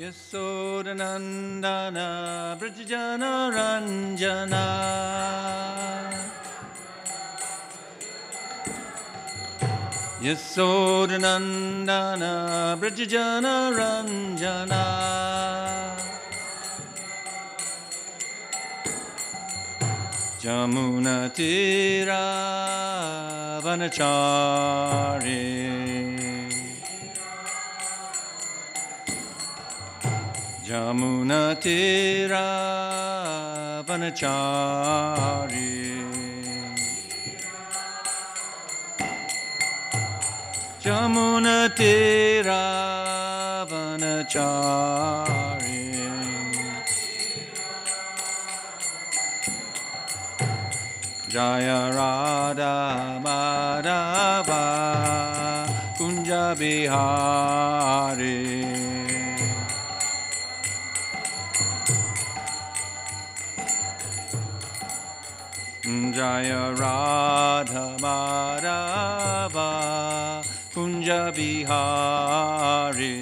यशोरनन्दना व्रजनरञ्जना यशोरनन्दना व्रजनरञ्जना Jamunatira Vanachari Jamuna Tira Vanachari Jamuna Tira Vanachari Jaya Radha Madhava Kunja Bihari Jaya Radha Madhava Kunja Bihari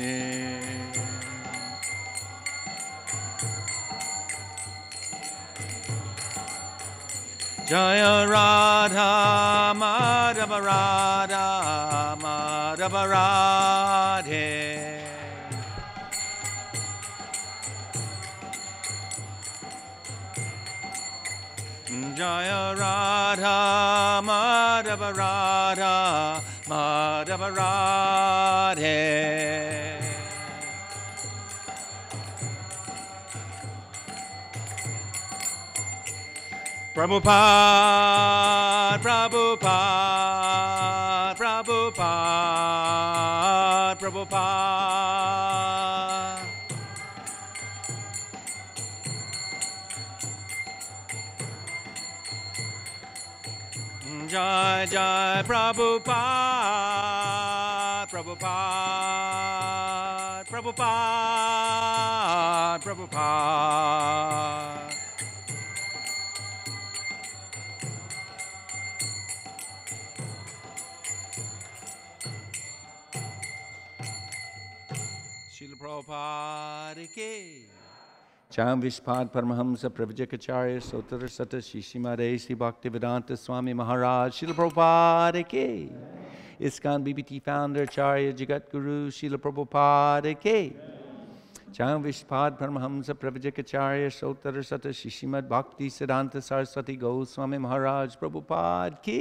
Jaya Radha Madhava Radha Madhava Radhe Jaya Radha Madhava Radha Madhava Radhe Prabhupada, Prabhupada, Prabhupada, Prabhupada Jai Prabhupada, Prabhupada, Prabhupada, Prabhupada. Prabhupada ki Chayam Vishpad Paramahamsa Pravjakacharya Sotara Sata Shishimare Sri Bhaktivedanta Swami Maharaj Srila Prabhupada K. ISKCON BBT founder Acharya Jagat Guru Srila Prabhupada K. जहाँ विश्वाद परमहंस प्रभचार्य सौतर सत शिशिमद भक्ति सिद्धांत सरस्वती गौ स्वामी महाराज प्रभुपाद के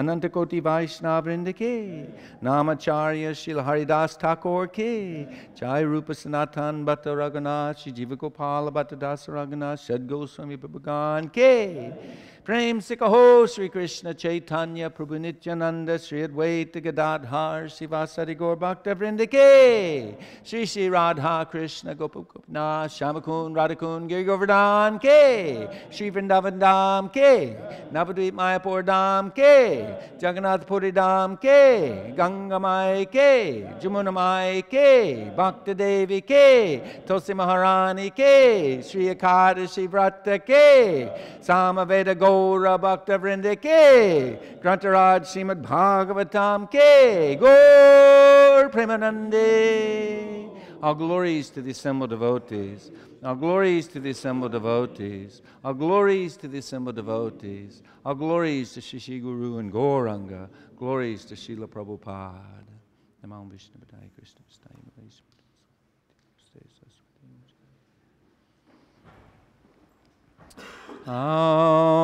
अनंत कोटि वैष्णवृंद के नामाचार्य श्री हरिदास ठाकुर के चाय रूप सनातन भट्ट रघुनाथ श्री जीव गोपाल भट्ट दास रघुनाथ सद गौ स्वामी प्रभुगान के प्रेम से कहो श्री कृष्ण चैतन्य प्रभु नित्यानंद श्री अद्वैत गदाधार शिवासरि गौर भक्त वृंद के श्री श्री राधा कृष्ण गोप गोपना श्याम खून कुन खून गिर गोवर्धान के श्री वृंदावन धाम के नवद्वीप मायापुर धाम के जगन्नाथपुरी धाम के गंगा माय के जमुना माय के भक्त देवी के तुलसी महारानी के श्री अखार अखादशी व्रत के साम वेद गौ Gaura Bhakta Vrinde Ke, Grantaraj Srimad Bhagavatam Ke, Gaur Premanande. All glories to the assembled devotees. All glories to the assembled devotees. All glories to the assembled devotees. All glories to Shishi Guru and Gauranga. Glories to Srila Prabhupada. Namam Vishnu Padaya Krishna Oh.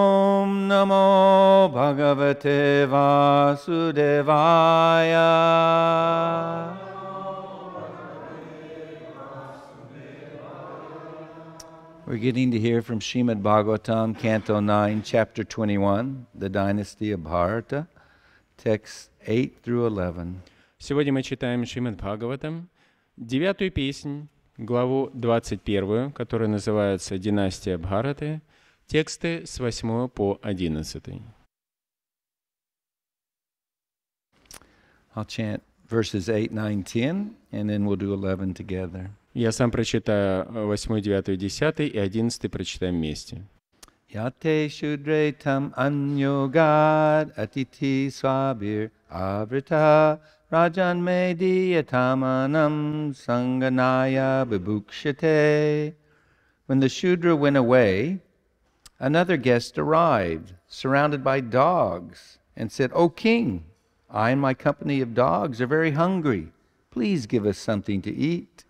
Намо Бхагавате Васудевая. We're getting to hear from Shrimad Bhagavatam, Canto 9, Chapter 21, the dynasty of Bharata, texts 8 through 11. Сегодня мы читаем Шримад Бхагаватам, девятую песнь, главу 21, которая называется «Династия Бхараты», Тексты с 8 по 11. I'll chant verses 8, 9, 10, and then we'll do 11 together. Я сам прочитаю 8, 9, 10 и 11 прочитаем вместе. Yate shudretam anyogad atiti swabir avrita rajan mediyatamanam sanganaya bibukshate. When the Shudra went away, another guest arrived, surrounded by dogs, and said, O oh, king, I and my company of dogs are very hungry. Please give us something to eat.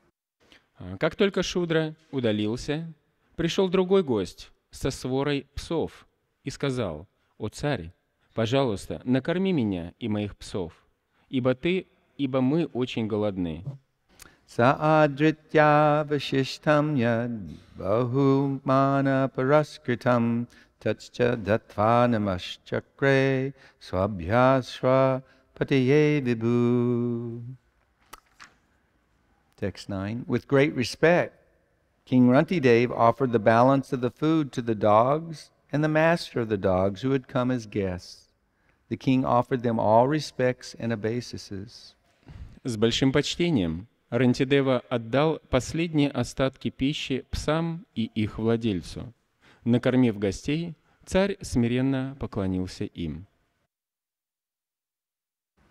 А как только Шудра удалился, пришел другой гость со сворой псов и сказал, «О царь, пожалуйста, накорми меня и моих псов, ибо ты, ибо мы очень голодны». Yad साद्रित्यावशिष्टं यद् बहुमानपुरस्कृतं Dattvanamash दत्त्वा नमश्चक्रे स्वभ्यास्वपतये Vibhu. Text 9. With great respect, King Dave offered the balance of the food to the dogs and the master of the dogs who had come as guests. The king offered them all respects and obeisances. С большим почтением Рантидева отдал последние остатки пищи псам и их владельцу. Накормив гостей, царь смиренно поклонился им.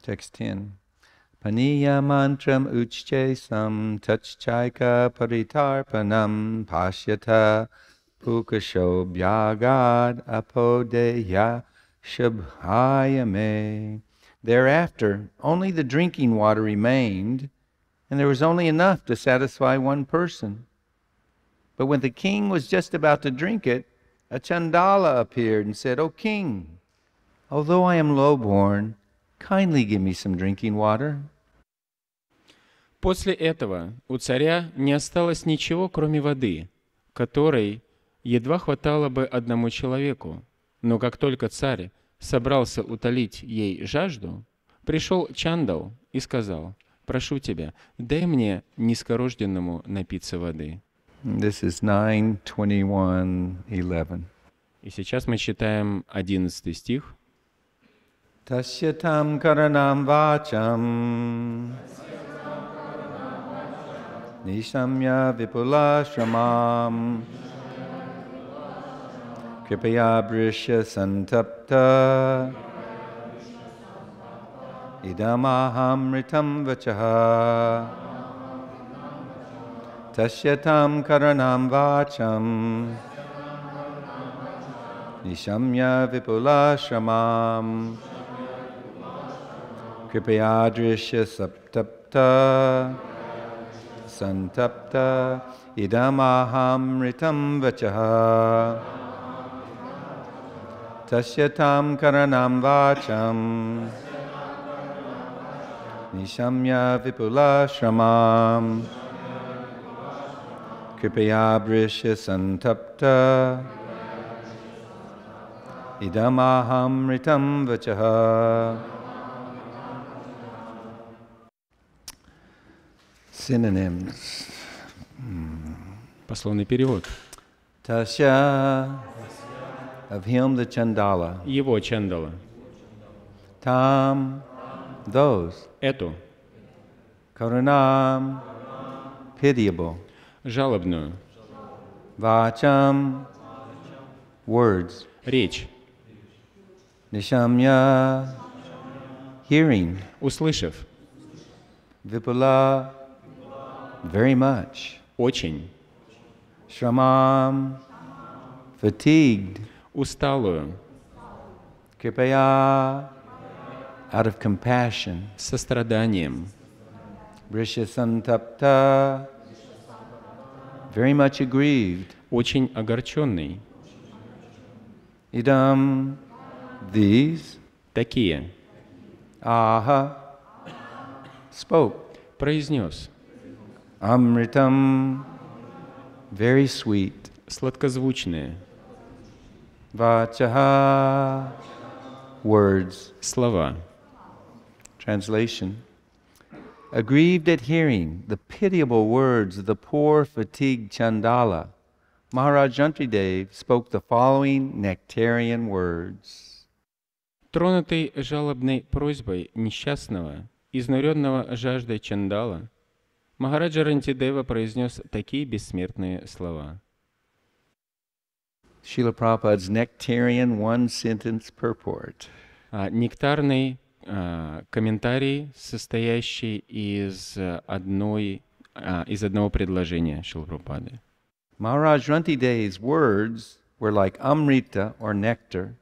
Текст 10. Пания мантрам уччесам таччайка паритарпанам пашята пукашо бьягад аподея shabhayame. Thereafter, only the drinking water remained – and there was only enough to satisfy one person. But when the king was just about to drink it, a chandala appeared and said, O king, although I am low born, kindly give me some drinking water. После этого у царя не осталось ничего, кроме воды, которой едва хватало бы одному человеку. Но как только царь собрался утолить ей жажду, пришел Чандал и сказал – прошу тебя, дай мне низкорожденному напиться воды. This is 9, 21, 11. И сейчас мы читаем 11 стих. Тасятам каранам вачам. Нишамья випула шамам. Крипая бришя сантапта. इदमाहामृतं वचः तस्य तां करणां वाचम् निशम्य विपुलाश्रमाम् कृपया दृश्यसप्तप्त सन्तप्त इदमाहामृतं वचः तस्य तां करणां वाचम् Nishamya Vipula Shramam Kripaya Brishya Santapta Idamaham Ritam Vachaha Synonyms Пословный перевод. Tasya of him the chandala. Его чандала. Там those, эту, karunam, pitiable, жалобную, vacham, words, речь, nishamya, hearing, услышав, vipula, very much, очень, shramam, fatigued, усталую, kripaya, out of compassion, состраданием. Vrishasantapta, very much aggrieved. Очень огорченный. Idam, these. Такие. Aha, spoke. Произнес. Amritam, very sweet. Сладкозвучные. Vachaha, words. Слова translation, aggrieved at hearing the pitiable words of the poor fatigued Chandala, Maharaj Jantridev spoke the following nectarian words. Тронутый жалобной просьбой несчастного, изнуренного жаждой Чандала, Махараджа Рантидева произнес такие бессмертные слова. Srila Prabhupada's nectarian one sentence purport. А, нектарный Э, комментарий, состоящий из э, одной из одного предложения Шилпрапады. Maharaj Rantide's words were like amrita or nectar,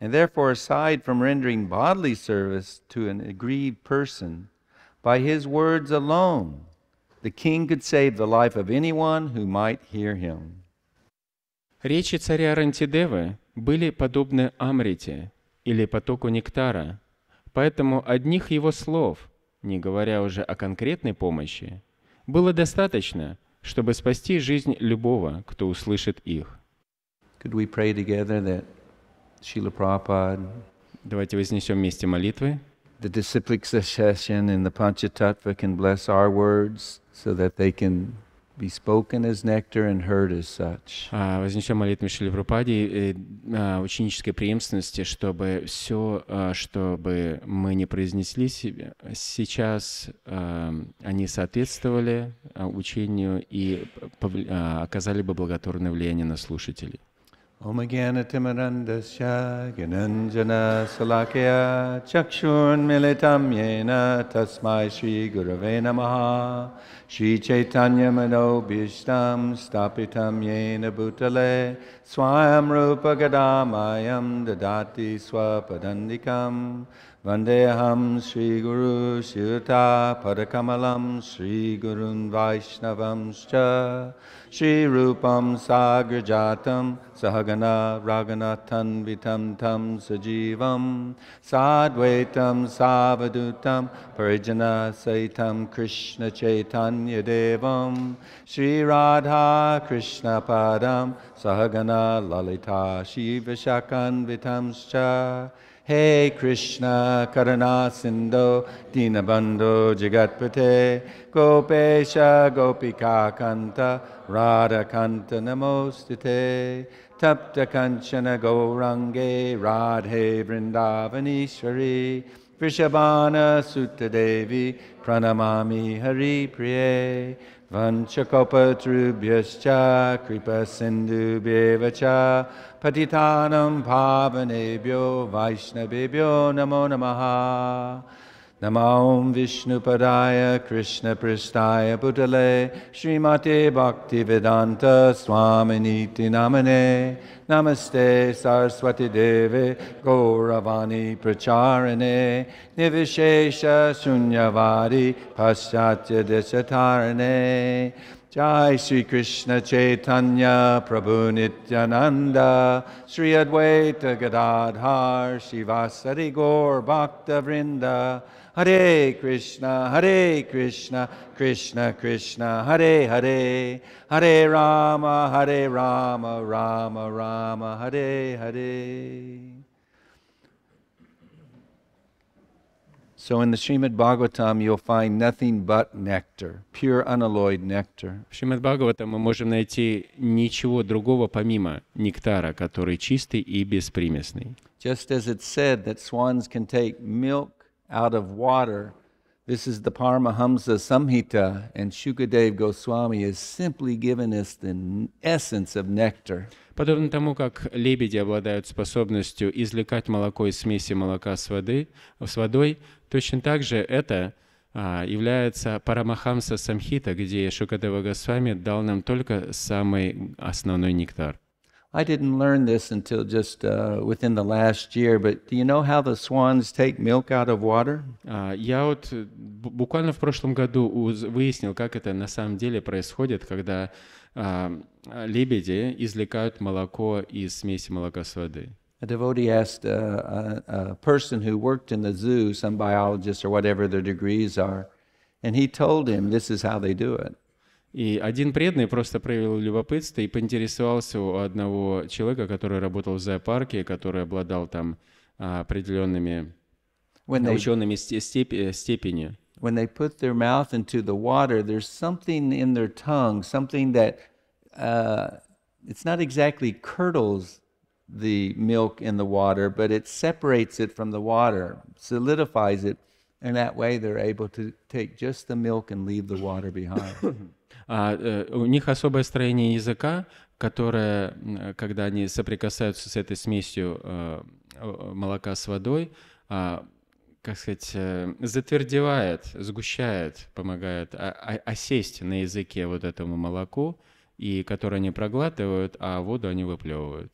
and therefore, aside from rendering bodily service to an aggrieved person, by his words alone, the king could save the life of anyone who might hear him. Речи царя Рантидевы были подобны амрите или потоку нектара – Поэтому одних его слов, не говоря уже о конкретной помощи, было достаточно, чтобы спасти жизнь любого, кто услышит их. Давайте вознесем вместе молитвы. The disciplic succession in the Panchatattva can bless our words so that they can be spoken as nectar and heard as such. А, вознесем молитву Шили Прабхупаде а, ученической преемственности, чтобы все, а, чтобы мы не произнесли себе, сейчас они соответствовали учению и оказали бы благотворное влияние на слушателей. Om Jnanatimarandasya Gananjana Salakya Chakshun Militam Yena Tasmai Shri Gurave Namaha Shri Chaitanya Mano Bhishtam Stapitam Yena Bhutale Swayam Rupa Gadamayam Dadati Swapadandikam Vandeham Shri Guru Shirta Padakamalam Shri Gurun Vaishnavamscha श्रीरूपं सागजातं सहगना रागनाथन्वितं तं सजीवं साद्वैतं सावदूतं परिजनसहितं कृष्णचैतन्यदेवं श्रीराधा कृष्णपादं सहगना ललिता शिवशाकान्वितं Hey Krishna Karana Sindo Dinabando Jagatpate Gopesha Gopika Kanta Radha Kanta Namostite Tapta Kanchana Gaurange Radhe Vrindavanishwari Vrishabhana Devi, Pranamami Hari Priye Vanchakopatrubhyascha Kripa Sindhu Bhevacha Patitanam Pavanebhyo Vaishnavibhyo Namo Namaha Namaom Vishnupadaya Krishna Pristaya Bhutale Srimate Bhaktivedanta Swaminiti Namane Namaste Saraswati Deve Gauravani Pracharane Nivishesha Sunyavadi Paschatya Desatarane Jai Sri Krishna Chaitanya Prabhu Nityananda Sri Advaita Gadadhar Srivasari Gaur Bhakta Vrinda Hare Krishna, Hare Krishna, Krishna Krishna, Hare Hare, Hare Rama, Hare Rama, Rama Rama, Hare Hare. So in the Shrimad Bhagavatam, you'll find nothing but nectar, pure unalloyed nectar. В Шримад Бхагаватам мы можем найти ничего другого помимо нектара, который чистый и беспримесный. Just as it said that swans can take milk out of water. This is the Paramahamsa Samhita, and Shukadev Goswami has simply given us the essence of nectar. Подобно тому, как лебеди обладают способностью извлекать молоко из смеси молока с, воды, с водой, точно так же это а, является Парамахамса Самхита, где Шукадева Госвами дал нам только самый основной нектар. I didn't learn this until just uh, within the last year, but do you know how the swans take milk out of water? Я вот э, буквально в прошлом году выяснил, как это на самом деле происходит, когда лебеди извлекают молоко из смеси молока с воды. A devotee asked a, uh, a, a person who worked in the zoo, some biologist or whatever their degrees are, and he told him this is how they do it. И один преданный просто проявил любопытство и поинтересовался у одного человека, который работал в зоопарке, который обладал там определенными when they, учеными степени. степени. When they put their mouth into the water, there's something in their tongue, something that uh, it's not exactly curdles the milk in the water, but it separates it from the water, solidifies it, and that way they're able to take just the milk and leave the water behind. А э, у них особое строение языка, которое, когда они соприкасаются с этой смесью э, молока с водой, а, как сказать, э, затвердевает, сгущает, помогает осесть на языке вот этому молоку, и которое они проглатывают, а воду они выплевывают.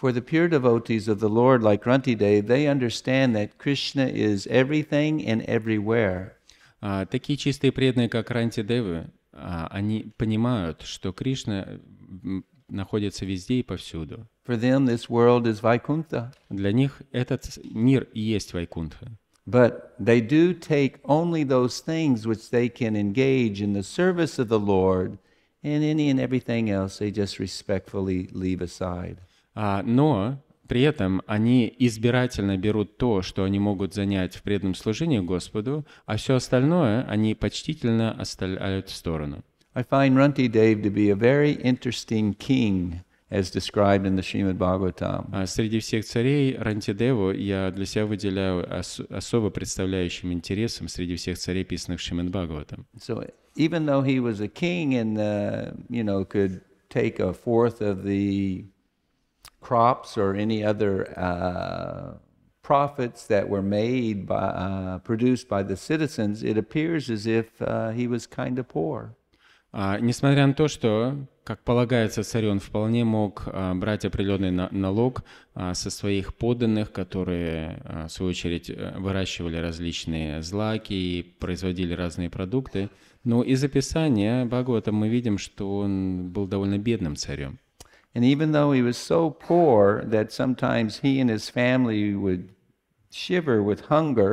For the pure devotees of the Lord, like Grantidev, they understand that Krishna is everything and everywhere. А, такие чистые преданные, как Ранти Девы они понимают, что Кришна находится везде и повсюду. For them, this world is Vaikuntha. Для них этот мир и есть Вайкунтха. But they do take only those things which they can engage in the service of the Lord, and any and everything else they just respectfully leave aside. но При этом они избирательно берут то, что они могут занять в преданном служении Господу, а все остальное они почтительно оставляют в сторону. I find Runti Dev to be a very interesting king as described in the Srimad Bhagavatam. А среди всех царей Рантидеву я для себя выделяю особо представляющим интересом среди всех царей, писанных в Шримад Бхагаватам. So even though he was a king and uh, you know could take a fourth of the crops or any other uh, profits that were made by, uh, produced by the citizens, it appears as if uh, he was kind of poor. А, несмотря на то, что, как полагается, царь он вполне мог а, брать определенный на налог а, со своих подданных, которые, а, в свою очередь, э, выращивали различные злаки и производили разные продукты. Но из описания Бхагавата мы видим, что он был довольно бедным царем. And even though he was so poor that sometimes he and his family would shiver with hunger,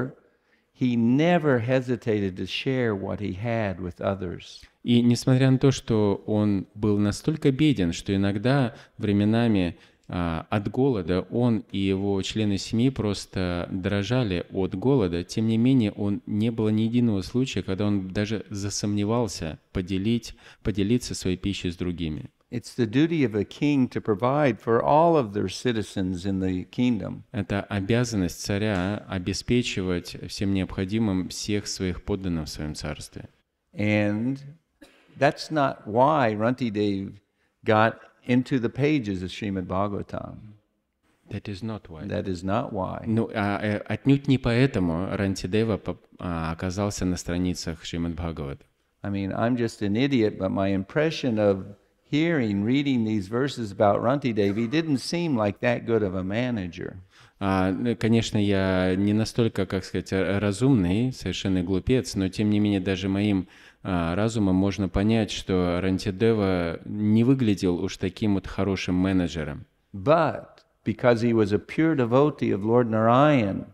he never hesitated to share what he had with others. И несмотря на то, что он был настолько беден, что иногда временами а, от голода он и его члены семьи просто дрожали от голода, тем не менее он не было ни единого случая, когда он даже засомневался поделить, поделиться своей пищей с другими. It's the duty of a king to provide for all of their citizens in the kingdom. Это обязанность царя обеспечивать всем необходимым всех своих подданных в своем царстве. And that's not why Runtidev got into the pages of Srimad Bhagavatam. That is not why. That is not why. Ну, а, э, отнюдь не поэтому Рантидева оказался на страницах Шримад Бхагават. I mean, I'm just an idiot, but my impression of hearing, reading these verses about Runti Dave, he didn't seem like that good of a manager. Конечно, я не настолько, как сказать, разумный, совершенно глупец, но тем не менее даже моим разумом можно понять, что Рантидева не выглядел уж таким вот хорошим менеджером. But because he was a pure devotee of Lord Narayan,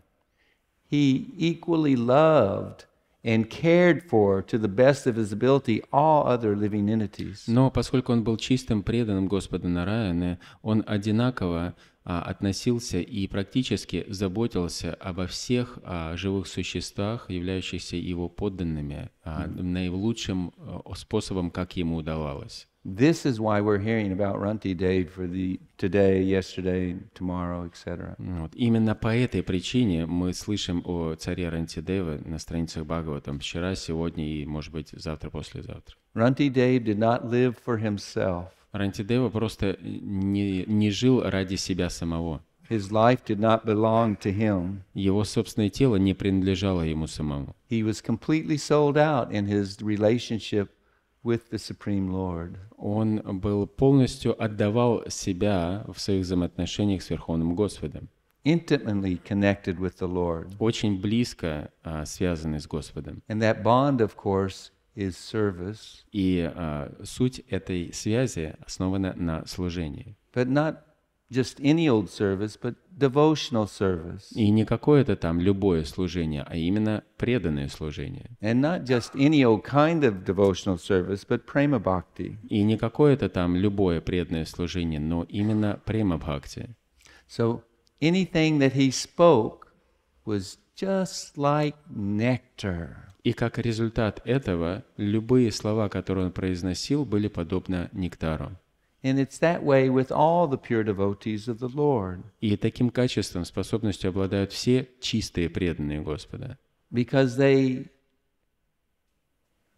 he equally loved and cared for to the best of his ability all other living entities. Но поскольку он был чистым преданным Господа Нараяны, он одинаково а, относился и практически заботился обо всех а, живых существах, являющихся его подданными, а, mm-hmm. наилучшим а, способом, как ему удавалось. This is why we're hearing about Runti Day for the today, yesterday, tomorrow, etc. Вот именно по этой причине мы слышим о царе Рантидеве на страницах Бхагаватам вчера, сегодня и, может быть, завтра, послезавтра. Рантидев did not live for himself. Рантидева просто не, не жил ради себя самого. His life did not belong to him. Его собственное тело не принадлежало ему самому. He was completely sold out in his relationship with the Supreme Lord. Он был полностью отдавал себя в своих взаимоотношениях с Верховным Господом. Intimately connected with the Lord. Очень близко uh, связанный с Господом. And that bond, of course, is service. И uh, суть этой связи основана на служении. But not just any old service, but devotional service. И не какое-то там любое служение, а именно преданное служение. And not just any old kind of devotional service, but prema bhakti. И не какое-то там любое преданное служение, но именно према бхакти. So anything that he spoke was just like nectar. И как результат этого, любые слова, которые он произносил, были подобны нектару. And it's that way with all the pure devotees of the Lord. И таким качеством, способностью обладают все чистые преданные Господа. Because they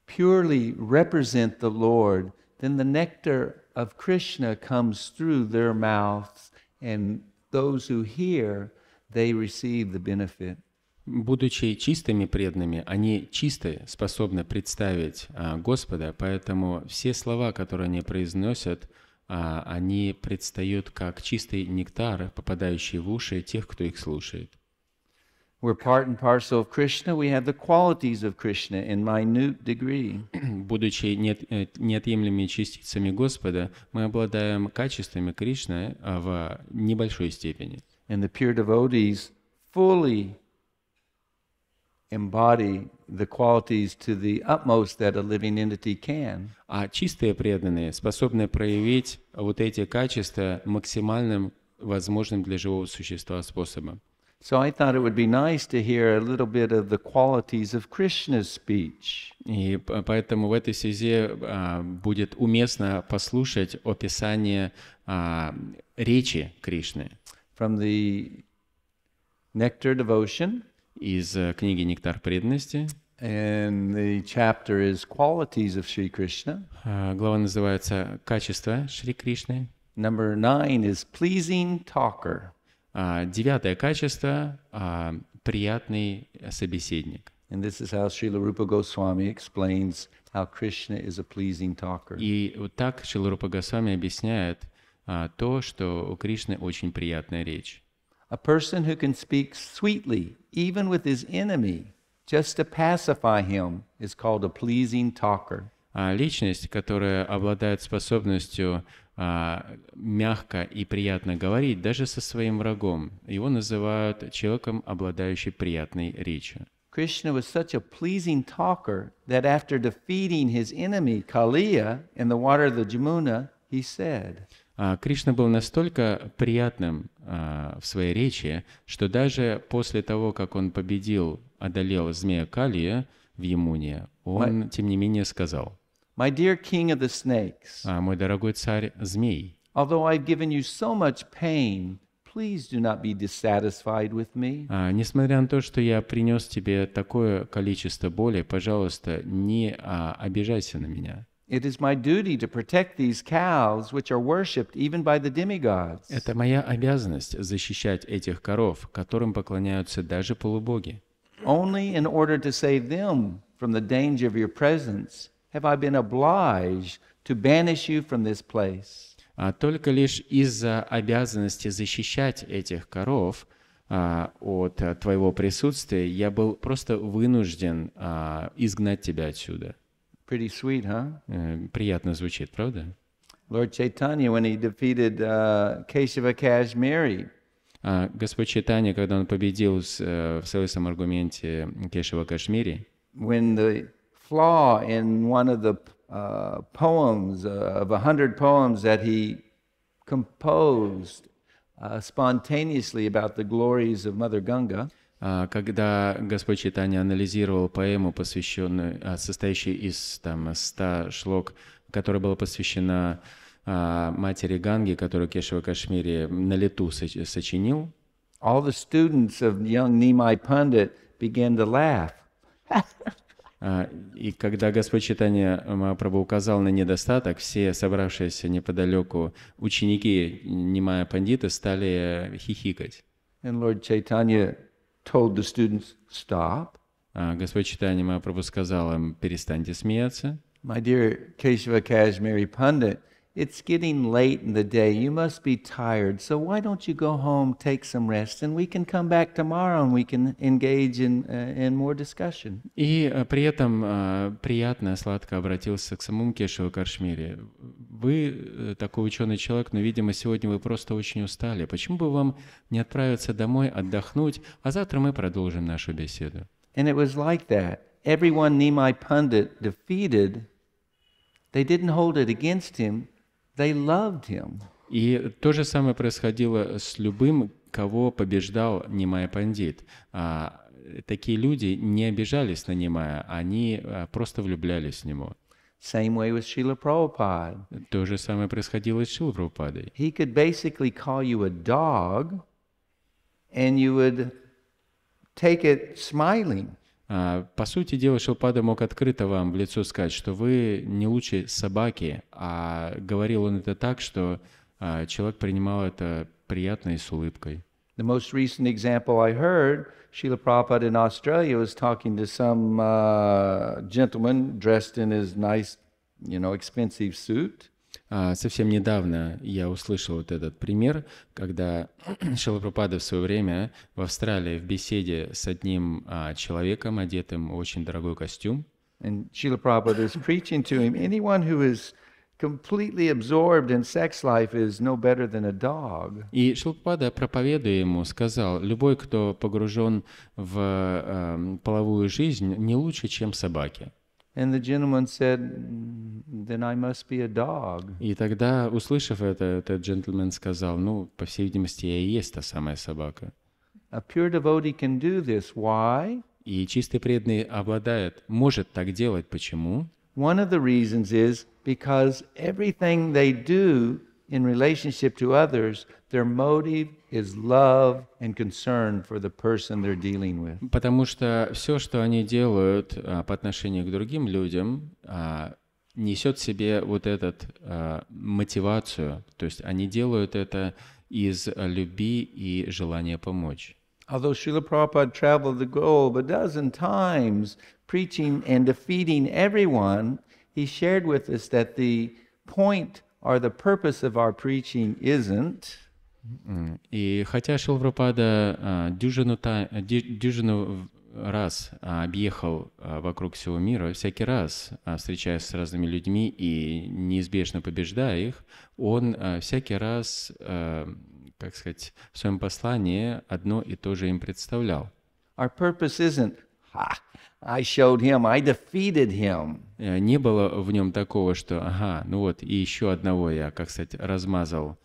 purely represent the Lord, then the nectar of Krishna comes through their mouths, and those who hear, they receive the benefit. Будучи чистыми преданными, они чисты, способны представить Господа, поэтому все слова, которые они произносят – А, они предстают как чистый нектар, попадающий в уши тех, кто их слушает. Будучи э, неотъемлемыми частицами Господа, мы обладаем качествами Кришны а, в небольшой степени. And the pure devotees fully embody the qualities to the utmost that a living entity can. А чистые преданные способны проявить вот эти качества максимальным возможным для живого существа способом. So I thought it would be nice to hear a little bit of the qualities of Krishna's speech. И поэтому в этой связи будет уместно послушать описание речи Кришны. From the Nectar Devotion. из э, книги «Нектар преданности». And the chapter is qualities of Sri Krishna. Э, глава называется «Качество Шри Кришны». Number nine is pleasing talker. А, девятое качество а, – приятный собеседник. And this is how Sri Rupa Goswami explains how Krishna is a pleasing talker. И вот так Шри Рупа Госвами объясняет а, то, что у Кришны очень приятная речь. a person who can speak sweetly, even with his enemy, just to pacify him, is called a pleasing talker. А личность, которая обладает способностью а, мягко и приятно говорить даже со своим врагом, его называют человеком, обладающим приятной речью. Krishna was such a pleasing talker that after defeating his enemy Kaliya in the water of the Jamuna, he said. А, Кришна был настолько приятным а, в своей речи, что даже после того, как он победил, одолел змея Калия в Ямуне, он, my, тем не менее, сказал, my dear king of the snakes, «А, «Мой дорогой царь змей, although I've given you so much pain, please do not be dissatisfied with me. А, несмотря на то, что я принес тебе такое количество боли, пожалуйста, не а, обижайся на меня. It is my duty to protect these cows, which are worshipped even by the demigods. Это моя обязанность защищать этих коров, которым поклоняются даже полубоги. Only in order to save them from the danger of your presence have I been obliged to banish you from this place. А только лишь из-за обязанности защищать этих коров а, от а, твоего присутствия я был просто вынужден а, изгнать тебя отсюда. Pretty sweet, huh? Э, приятно звучит, правда? Lord Chaitanya, when he defeated uh, Keshava Kashmiri, а Господь Читания, когда он победил э, в своем аргументе Кешева Кашмири, when the flaw in one of the uh, poems uh, of a hundred poems that he composed uh, spontaneously about the glories of Mother Ganga, А, когда Господь Читания анализировал поэму, посвященную, а, состоящую из там, 100 шлок, которая была посвящена а, матери Ганги, которую Кешева Кашмири на лету сочинил, all the students of young Nimai Pandit began to laugh. И когда Господь Читания Махапрабху указал на недостаток, все собравшиеся неподалеку ученики Нимая Пандита стали э, хихикать. And Lord Chaitanya told the students, stop. Господь Читания Махапрабху сказал им, перестаньте смеяться. My dear Keshava Kashmiri Pandit it's getting late in the day. You must be tired. So why don't you go home, take some rest, and we can come back tomorrow and we can engage in, uh, in more discussion. И uh, при этом uh, приятно, сладко обратился к самому Кешеву Каршмире. Вы э, такой ученый человек, но, видимо, сегодня вы просто очень устали. Почему бы вам не отправиться домой, отдохнуть, а завтра мы продолжим нашу беседу? And it was like that. Everyone Nimai Pundit defeated, they didn't hold it against him. They loved him. И то же самое происходило с любым, кого побеждал Нимая Пандит. А, такие люди не обижались на Нимая, они а, просто влюблялись в него. Same way with Srila Prabhupada. То же самое происходило с Шрила Прабхупадой. He could basically call you a dog, and you would take it smiling. По сути дела, Шилпада мог открыто вам в лицо сказать, что вы не лучше собаки, а говорил он это так, что человек принимал это приятно и с улыбкой. The most recent example I heard, Srila Prabhupada in Australia was talking to some uh, gentleman dressed in his nice, you know, expensive suit. А, совсем недавно я услышал вот этот пример, когда Шилапрапада в свое время в Австралии в беседе с одним а, человеком, одетым в очень дорогой костюм, And Srila Prabhupada is preaching to him, anyone who is completely absorbed in sex life is no better than a dog. И Шилпада, проповедуя ему, сказал, любой, кто погружен в э, половую жизнь, не лучше, чем собаки. And the gentleman said, then I must be a dog. И тогда, услышав это, этот джентльмен сказал, ну, по всей видимости, я и есть та самая собака. A pure devotee can do this. Why? И чистый преданный обладает, может так делать. Почему? One of the reasons is because everything they do in relationship to others, their motive is love and concern for the person they're dealing with. Потому что все, что они делают по отношению к другим людям, несет в себе вот этот мотивацию, то есть они делают это из любви и желания помочь. Although Srila Prabhupada traveled the globe a dozen times preaching and defeating everyone, he shared with us that the point or the purpose of our preaching isn't. И хотя Шилврапада а, дюжину, а, дюжину раз а, объехал вокруг всего мира, всякий раз встречаясь с разными людьми и неизбежно побеждая их, он всякий раз, как сказать, в своем послании одно и то же им представлял. Our purpose isn't I showed him, I defeated him. Э, не было в нем такого, что, ага, ну вот, и еще одного я, как сказать, размазал.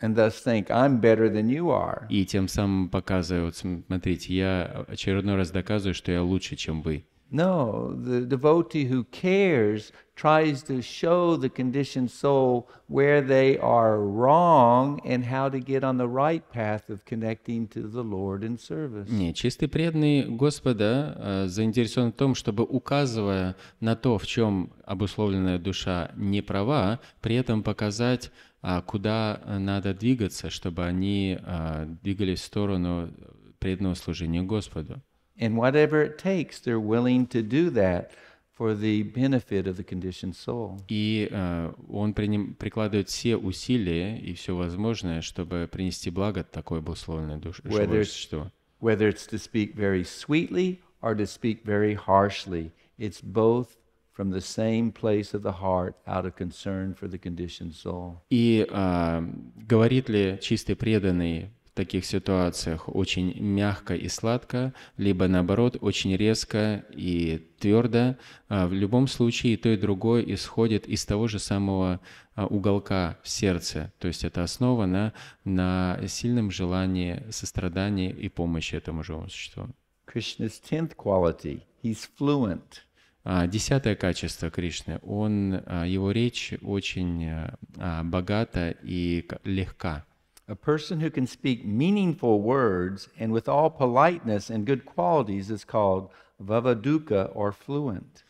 And thus think, I'm better than you are. И тем самым показывают, смотрите, я очередной раз доказываю, что я лучше, чем вы. No, the devotee who cares tries to show the conditioned soul where they are wrong and how to get on the right path of connecting to the Lord in service. Не, чистый преданный Господа заинтересован в том, чтобы указывая на то, в чем обусловленная душа не права, при этом показать куда надо двигаться, чтобы они двигались в сторону преданного служения Господу. And whatever it takes, they're willing to do that for the benefit of the conditioned soul. И uh, он прикладывает все усилия и все возможное, чтобы принести благо такой обусловленной душе. Whether, whether it's to speak very sweetly or to speak very harshly, it's both from the same place of the heart out of concern for the conditioned soul. И uh, говорит ли чистый преданный таких ситуациях очень мягко и сладко, либо наоборот очень резко и твердо. А, в любом случае и то, и другое исходит из того же самого а, уголка сердца. То есть это основано на сильном желании сострадания и помощи этому живому существу. Krishna's tenth quality, he's fluent. А, десятое качество Кришны. Он, его речь очень богата и легка. A person who can speak meaningful words and with all politeness and good qualities is called vavaduka or fluent.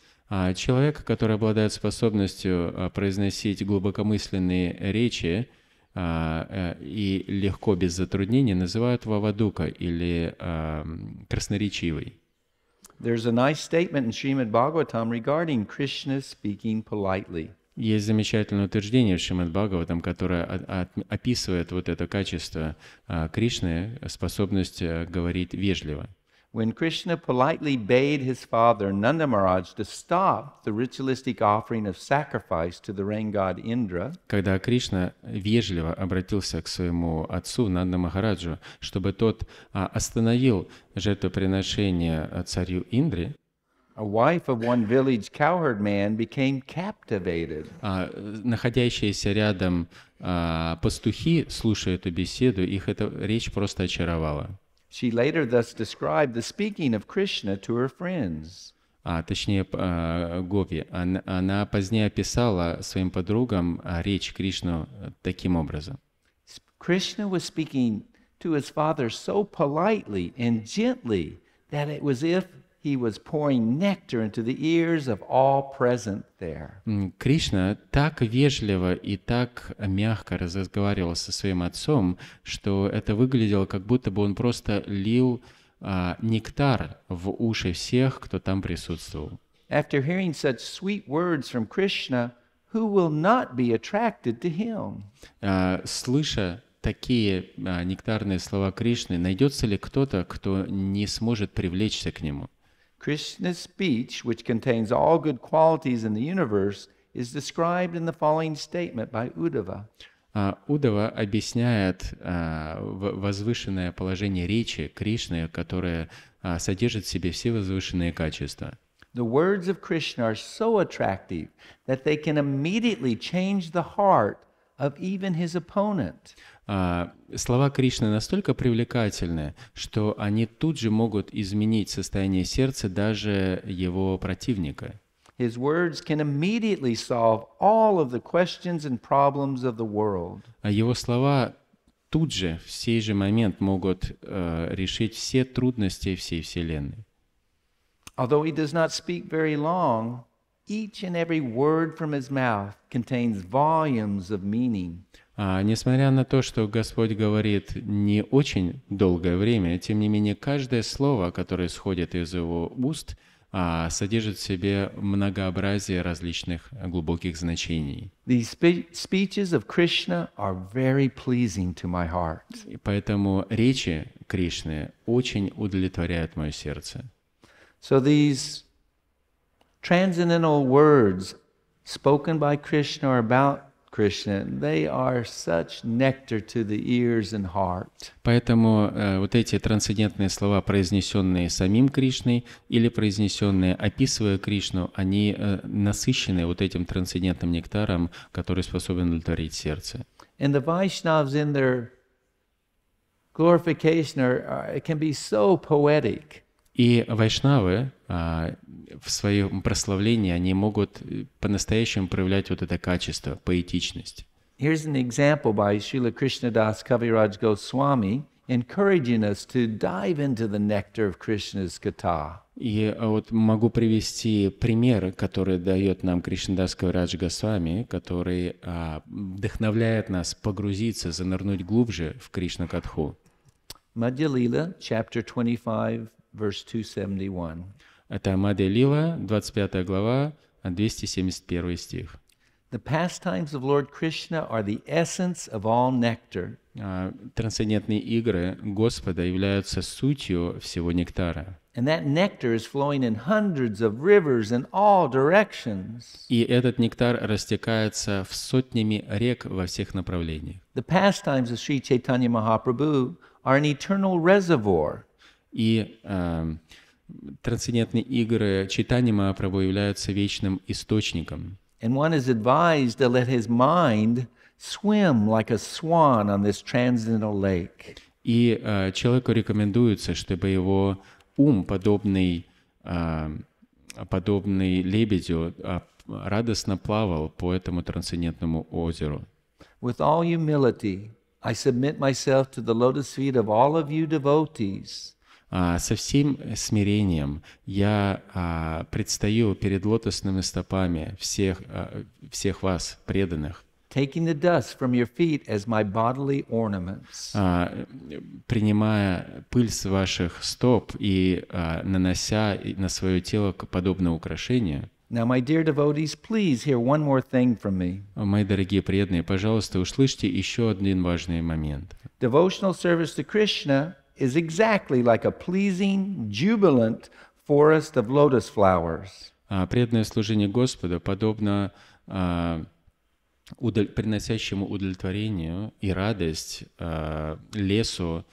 Человек, который обладает способностью произносить глубокомысленные речи э, и легко, без затруднений, называют вавадука или красноречивый. There's a nice statement in Srimad Bhagavatam regarding Krishna speaking politely. Есть замечательное утверждение в Шримад Бхагаватам, которое описывает вот это качество а, Кришны, способность а, говорить вежливо. When Krishna politely bade his father Nandamaraj to stop the ritualistic offering of sacrifice to the rain god Indra, когда Кришна вежливо обратился к своему отцу Нанда Махараджу, чтобы тот а, остановил жертвоприношение а, царю Индре, A wife of one village cowherd man became captivated. А, находящиеся рядом а, пастухи, слушают эту беседу, их эта речь просто очаровала. She later thus described the speaking of Krishna to her friends. А, точнее, Гови. Она, она позднее описала своим подругам речь Кришну э, таким образом. Krishna was speaking to his father so politely and gently that it was if he was pouring nectar into the ears of all present there. Кришна так вежливо и так мягко разговаривал со своим отцом, что это выглядело как будто бы он просто лил а, нектар в уши всех, кто там присутствовал. After hearing such sweet words from Krishna, who will not be attracted to him? А, слыша такие а, нектарные слова Кришны, найдется ли кто-то, кто не сможет привлечься к нему? Krishna's speech, which contains all good qualities in the universe, is described in the following statement by Uddhava. Удава объясняет возвышенное положение речи Кришны, которое содержит в себе все возвышенные качества. The words of Krishna are so attractive that they can immediately change the heart of even his opponent. А, слова Кришны настолько привлекательны, что они тут же могут изменить состояние сердца даже его противника. His words can immediately solve all of the questions and problems of the world. А его слова тут же, в сей же момент могут э, решить все трудности всей вселенной. Although he does not speak very long, each and every word from his mouth contains volumes of meaning. А, несмотря на то, что Господь говорит не очень долгое время, тем не менее каждое слово, которое сходит из его уст, а, содержит в себе многообразие различных глубоких значений. поэтому речи Кришны очень удовлетворяют мое сердце. So these transcendental words spoken by Krishna are about Krishna, they are such nectar to the ears and heart. Поэтому э, вот эти трансцендентные слова, произнесенные самим Кришной или произнесенные описывая Кришну, они э, насыщены вот этим трансцендентным нектаром, который способен удовлетворить сердце. And the Vaishnavas in their glorification are, are, can be so poetic. И вайшнавы а, в своем прославлении, они могут э, по-настоящему проявлять вот это качество, поэтичность. Here's an example by Srila Krishnadas Kaviraj Goswami encouraging us to dive into the nectar of Krishna's kata. И а, вот могу привести пример, который дает нам Кришнадас Кавирадж Госвами, который а, вдохновляет нас погрузиться, занырнуть глубже в Кришна Катху. Madhya chapter 25, verse 271. Это Амаделила, 25 глава, 271 стих. The pastimes of Lord Krishna are the essence of all nectar. Трансцендентные игры Господа являются сутью всего нектара. And that nectar is flowing in hundreds of rivers in all directions. И этот нектар растекается в сотнями рек во всех направлениях. The pastimes of Sri Chaitanya Mahaprabhu are an eternal reservoir и э, трансцендентные игры читания Махапрабху являются вечным источником. And one is advised to let his mind swim like a swan on this transcendental lake. И э, человеку рекомендуется, чтобы его ум, подобный, э, подобный лебедю, э, радостно плавал по этому трансцендентному озеру. With all humility, I submit myself to the lotus feet of all of you devotees. А, со всем смирением я а, предстаю перед лотосными стопами всех, а, всех вас, преданных, принимая пыль с ваших стоп и нанося на свое тело подобное украшение. Now, my dear devotees, please hear one more thing from me. Мои дорогие преданные, пожалуйста, услышьте еще один важный момент. Devotional service to Krishna is exactly like a pleasing, jubilant forest of lotus flowers. Преданное служение Господу подобно приносящему удовлетворение и радость лесу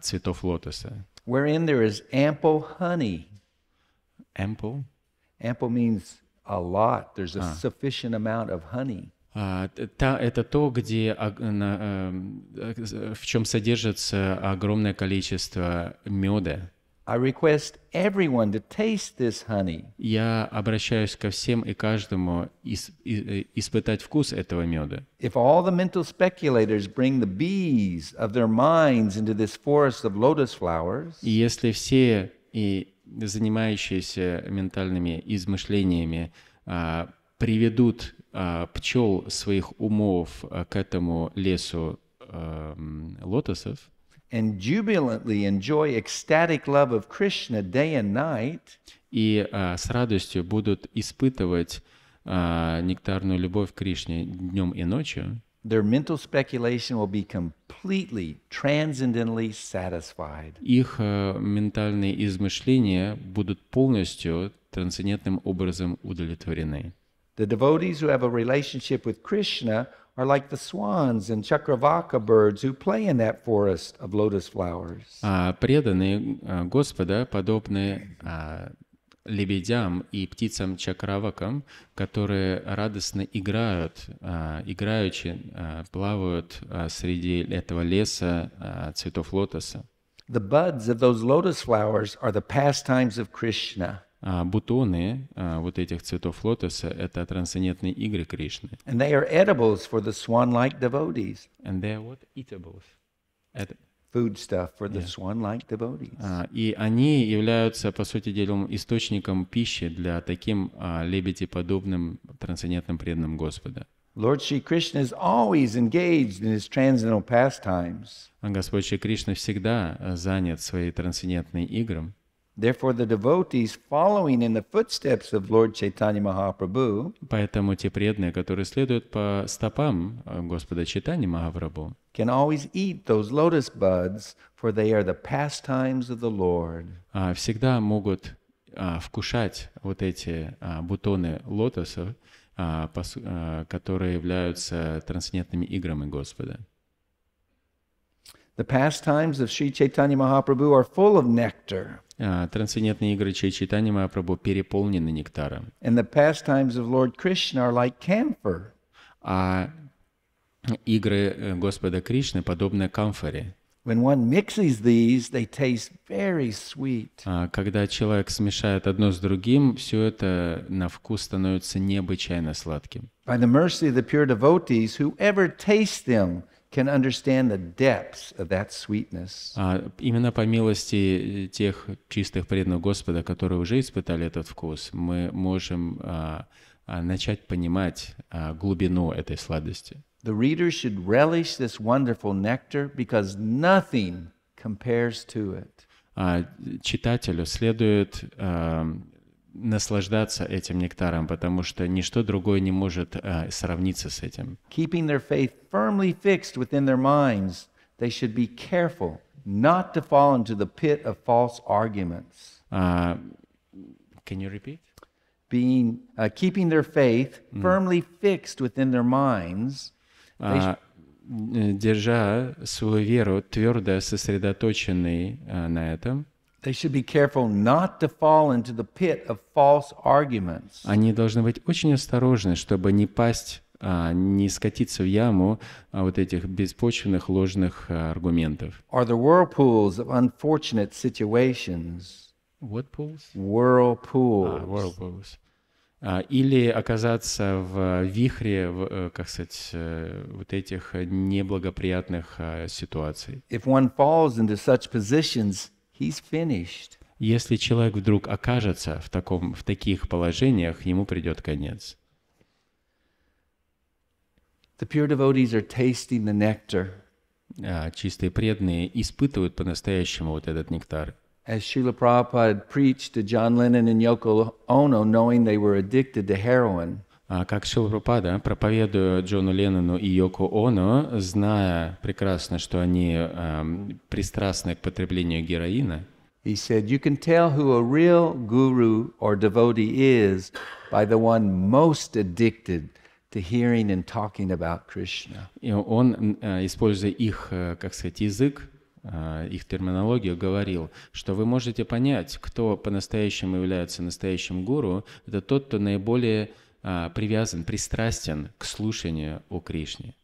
цветов лотоса. Wherein there is ample honey. Ample? Ample means a lot. There's a sufficient amount of honey. А, та, это то, где, э, в чем содержится огромное количество меда. I request everyone to taste this honey. Я обращаюсь ко всем и каждому из, и, э, испытать вкус этого меда. If all the mental speculators bring the bees of their minds into this forest of lotus flowers. Если все и занимающиеся ментальными измышлениями а, приведут а, пчел своих умов а, к этому лесу эм, лотосов. And jubilantly enjoy ecstatic love of Krishna day and night. И а, с радостью будут испытывать нектарную любовь к Кришне днем и ночью. Their mental speculation will be completely, transcendently satisfied. Их э, ментальные измышления будут полностью трансцендентным образом удовлетворены. The devotees who have a relationship with Krishna are like the swans and chakravaka birds who play in that forest of lotus flowers. А преданные Господа подобны лебедям и птицам чакравакам, которые радостно играют, играючи плавают среди этого леса цветов лотоса. The buds of those lotus flowers are the pastimes of Krishna. А бутоны а, вот этих цветов лотоса — это трансцендентные игры Кришны. And they are edibles for the swan-like devotees. And they are what? Eatables. Edibles. food stuff for the yeah. swan-like devotees. Uh, и они являются, по сути дела, источником пищи для таким uh, лебедеподобным трансцендентным преданным Господа. Lord Shri Krishna is always engaged in his transcendental pastimes. А Господь Шри Кришна всегда занят своей трансцендентной игрой. Therefore, the devotees following in the footsteps of Lord Chaitanya Mahaprabhu, поэтому те преданные, которые следуют по стопам э, Господа Чайтани Махапрабху, can always eat those lotus buds, for they are the pastimes of the Lord. А, всегда могут а, вкушать вот эти а, бутоны лотосов, которые являются трансцендентными играми Господа. The pastimes of Sri Chaitanya Mahaprabhu are full of nectar. А, трансцендентные игры Чей Чайтани Махапрабху переполнены нектаром. And the pastimes of Lord Krishna are like camphor. А игры Господа Кришны подобны камфоре. When one mixes these, they taste very sweet. А, когда человек смешает одно с другим, все это на вкус становится необычайно сладким. By the mercy of the pure devotees, whoever tastes them – can understand the depths of that sweetness. А именно по милости э, тех чистых преданных Господа, которые уже испытали этот вкус, мы можем а, а, начать понимать а, глубину этой сладости. The reader should relish this wonderful nectar because nothing compares to it. А читателю следует а, наслаждаться этим нектаром, потому что ничто другое не может а, сравниться с этим. Keeping their faith firmly fixed within their minds, they should be careful not to fall into the pit of false arguments. Uh, can you repeat? Being uh, keeping their faith firmly fixed within their minds. They should держа свою веру твердо сосредоточенной на этом, They should be careful not to fall into the pit of false arguments. Они должны быть очень осторожны, чтобы не пасть, а, не скатиться в яму а, вот этих беспочвенных ложных а, аргументов. Are the whirlpools of unfortunate situations. What pools? Whirlpools. Ah, whirlpools. А, или оказаться в а, вихре, в, э, как сказать, э, вот этих неблагоприятных а, ситуаций. If one falls into such positions, He's finished. Если человек вдруг окажется в, таком, в таких положениях, ему придет конец. The pure devotees are tasting the nectar. А чистые преданные испытывают по-настоящему вот этот нектар. As Srila Prabhupada preached to John Lennon and Yoko Ono, knowing they were addicted to heroin. А, как Шилпрапада, проповедуя Джону Леннону и Йоко Оно, зная прекрасно, что они эм, пристрастны к потреблению героина, He said, You can tell who a real guru or devotee is by the one most addicted to hearing and talking about Krishna. И он, э, используя их, э, как сказать, язык, э, их терминологию, говорил, что вы можете понять, кто по-настоящему является настоящим гуру, это тот, кто наиболее а, привязан, пристрастен к слушанию о Кришне.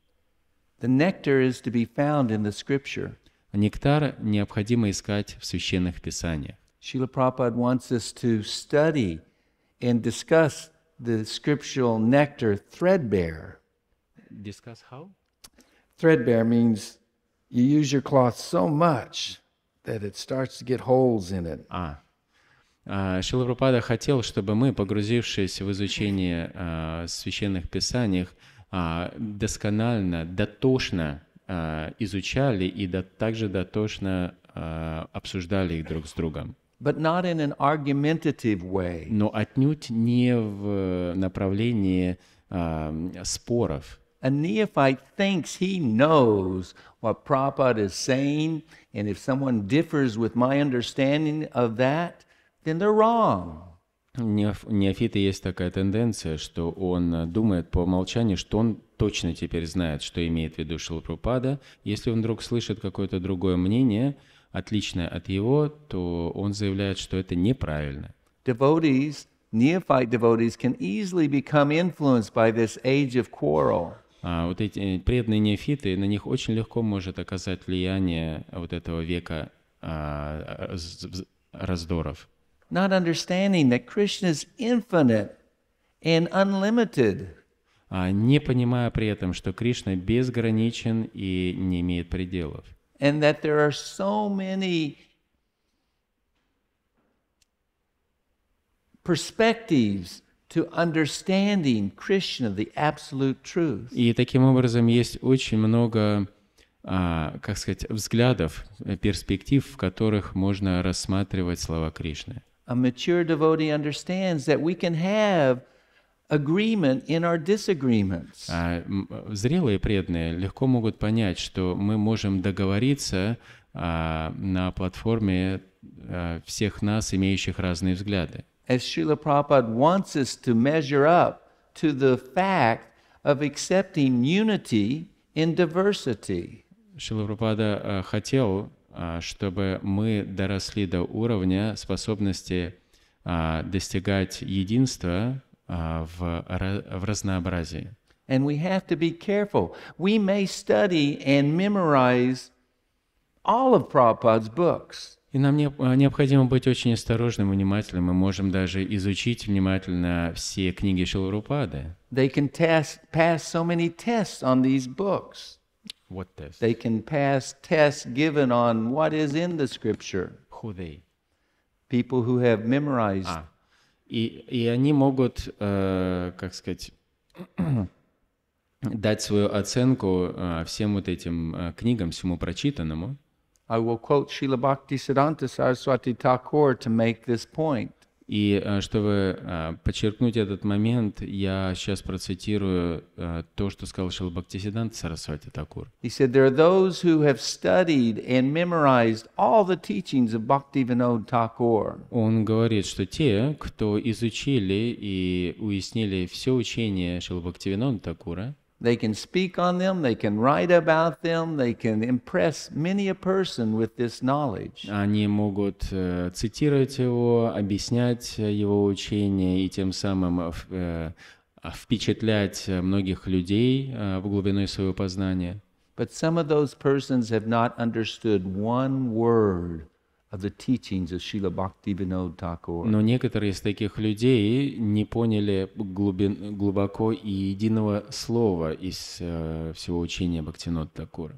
The nectar is to be found in the scripture. Нектар необходимо искать в священных писаниях. Srila Prabhupada wants us to study and discuss the scriptural nectar threadbare. Discuss how? Threadbare means you use your cloth so much that it starts to get holes in it. Ah, а, Шилапрапада хотел, чтобы мы, погрузившись в изучение а, священных писаний, а, досконально, дотошно изучали и также дотошно обсуждали их друг с другом. But not in an argumentative way. Но отнюдь не в направлении споров. A neophyte thinks he knows what Prabhupada is saying, and if someone differs with my understanding of that, then they're wrong. Неофита есть такая тенденция, что он э, думает по умолчанию, что он точно теперь знает, что имеет в виду Шилпрупада. Если он вдруг слышит какое-то другое мнение, отличное от его, то он заявляет, что это неправильно. Devotees, neophyte devotees can easily become influenced by this age of quarrel. А вот эти э, преданные неофиты, на них очень легко может оказать влияние вот этого века а, э, раздоров not understanding that Krishna is infinite and unlimited. А не понимая при этом, что Кришна безграничен и не имеет пределов. And that there are so many perspectives to understanding Krishna, the absolute truth. И таким образом есть очень много, а, как сказать, взглядов, э, перспектив, в которых можно рассматривать слова Кришны. a mature devotee understands that we can have agreement in our disagreements. А зрелые преданные легко могут понять, что мы можем договориться а, на платформе а, всех нас, имеющих разные взгляды. As Srila Prabhupada wants us to measure up to the fact of accepting unity in diversity. Шрила Прабхупада хотел А, чтобы мы доросли до уровня способности а, достигать единства а, в, в разнообразии. And we have to be careful. We may study and memorize all of Prabhupada's books. И нам не, необходимо быть очень осторожным, внимательным. Мы можем даже изучить внимательно все книги Шилурупады. They can test, pass so many tests on these books. What test? They can pass tests given on what is in the scripture. Who they? People who have memorized. А. И, и они могут, э, как сказать, дать свою оценку э, всем вот этим э, книгам, всему прочитанному. I will quote Srila Bhakti Siddhanta Saraswati Thakur to make this point. И э, чтобы э, подчеркнуть этот момент, я сейчас процитирую э, то, что сказал Шилбхактисидант Сарасвати Такур. He said, there are those who have studied and memorized all the teachings of Bhaktivinoda Thakur. Он говорит, что те, кто изучили и уяснили все учение Шилбхактивинода Такура, They can speak on them, they can write about them, they can impress many a person with this knowledge. Они могут э, цитировать его, объяснять э, его учение и тем самым э, впечатлять многих людей в глубиной своего познания. But some of those persons have not understood one word Но некоторые из таких людей не поняли глубин, глубоко и единого слова из uh, всего учения Бхактинот Такура.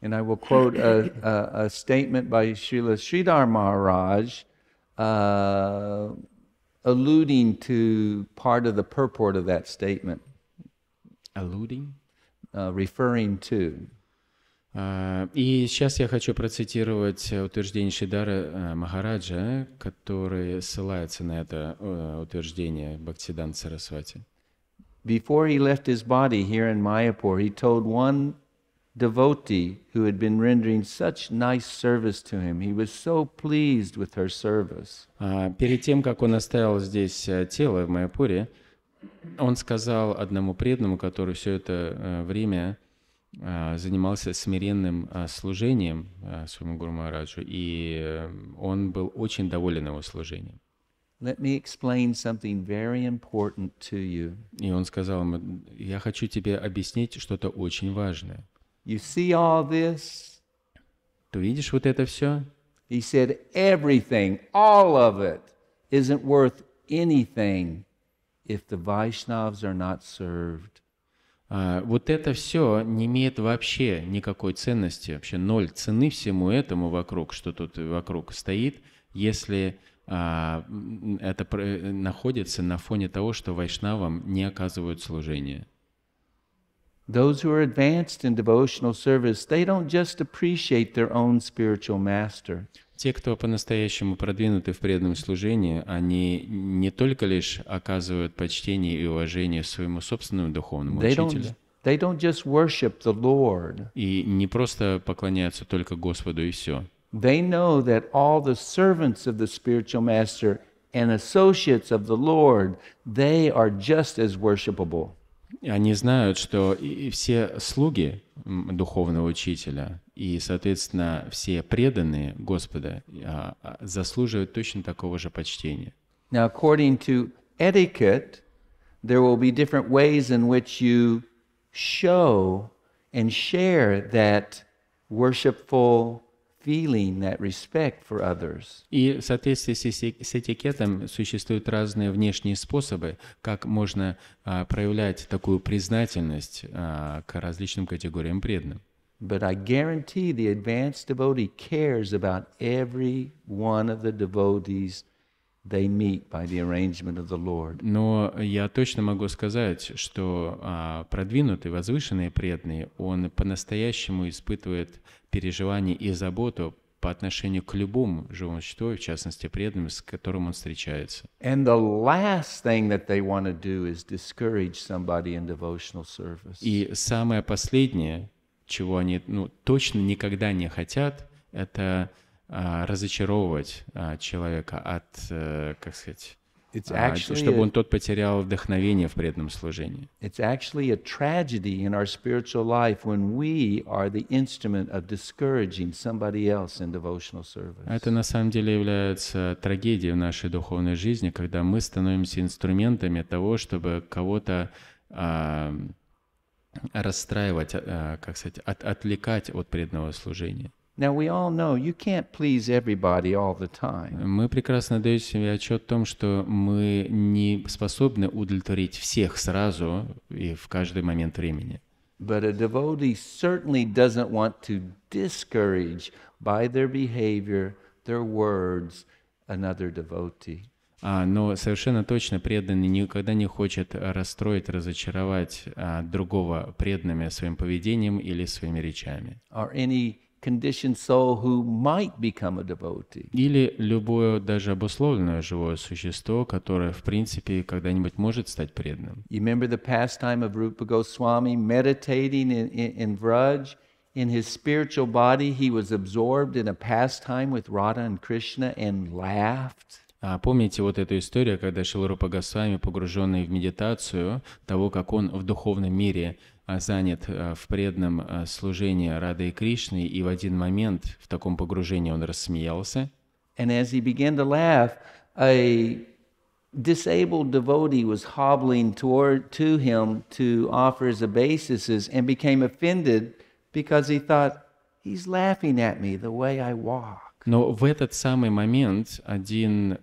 And I will quote a, a, a statement by Srila Sridhar Maharaj uh, alluding to part of the purport of that statement. Alluding? Uh, referring to. Э, и сейчас я хочу процитировать э, утверждение Шидара э, Махараджа, который ссылается на это утверждение Бхактидан Сарасвати. Before he left his body here in Mayapur, he told one devotee who had been rendering such nice service to him. He was so pleased with her service. А, перед тем, как он оставил здесь тело в Майапуре, он сказал одному преданному, который все это время а, занимался смиренным а, служением а, своему Гуру Махараджу, и эм, он был очень доволен его служением. Let me explain something very important to you. И он сказал ему, я хочу тебе объяснить что-то очень важное. You see all this? Ты видишь вот это все? He said, everything, all of it, isn't worth anything if the Vaishnavas are not served. А, вот это все не имеет вообще никакой ценности, вообще ноль цены всему этому вокруг, что тут вокруг стоит, если а, это э, находится на фоне того, что вайшнавам не оказывают служения. Those who are advanced in devotional service, they don't just appreciate their own spiritual master. Те, кто по-настоящему продвинуты в преданном служении, они не только лишь оказывают почтение и уважение своему собственному духовному they учителю. They don't just worship the Lord. И не просто поклоняются только Господу и все. They know that all the servants of the spiritual master and associates of the Lord, they are just as worshipable они знают, что и все слуги духовного учителя и, соответственно, все преданные Господа а, а, заслуживают точно такого же почтения. Now, according to etiquette, there will be different ways in which you show and share that worshipful feeling that respect for others. И в соответствии с этикетом существуют разные внешние способы, как можно а, проявлять такую признательность а, к различным категориям преданным. But I guarantee the advanced devotee cares about every one of the devotees' they meet by the arrangement of the Lord. Но я точно могу сказать, что а, продвинутый, возвышенный преданный, он по-настоящему испытывает переживание и заботу по отношению к любому живому существу, в частности преданным, с которым он встречается. И самое последнее, чего они ну, точно никогда не хотят, это а, разочаровывать а, человека от, э, как сказать, а, чтобы он тот потерял вдохновение в преданном служении. It's actually a tragedy in our spiritual life when we are the instrument of discouraging somebody else in devotional service. Это на самом деле является трагедией в нашей духовной жизни, когда мы становимся инструментами того, чтобы кого-то расстраивать, как сказать, от, отвлекать от преданного служения. Мы прекрасно даем себе отчет о том, что мы не способны удовлетворить всех сразу и в каждый момент времени. But a devotee certainly doesn't want to discourage by their behavior, their words, another devotee. А, но совершенно точно преданный никогда не хочет расстроить, разочаровать а, другого преданными своим поведением или своими речами. Or any conditioned soul who might become a devotee. Или любое даже обусловленное живое существо, которое в принципе когда-нибудь может стать преданным. You remember the pastime of Rupa Goswami meditating in, in, in Vraj? In his spiritual body, he was absorbed in a pastime with Radha and Krishna and laughed. А помните вот эту историю, когда Шилрупа Госвами, погруженный в медитацию, того, как он в духовном мире занят в преданном служении Рады и Кришны, и в один момент в таком погружении он рассмеялся. And as he began to laugh, a disabled devotee was hobbling toward to him to offer his obeisances and became offended because he thought, he's laughing at me the way I walk. Но в этот самый момент один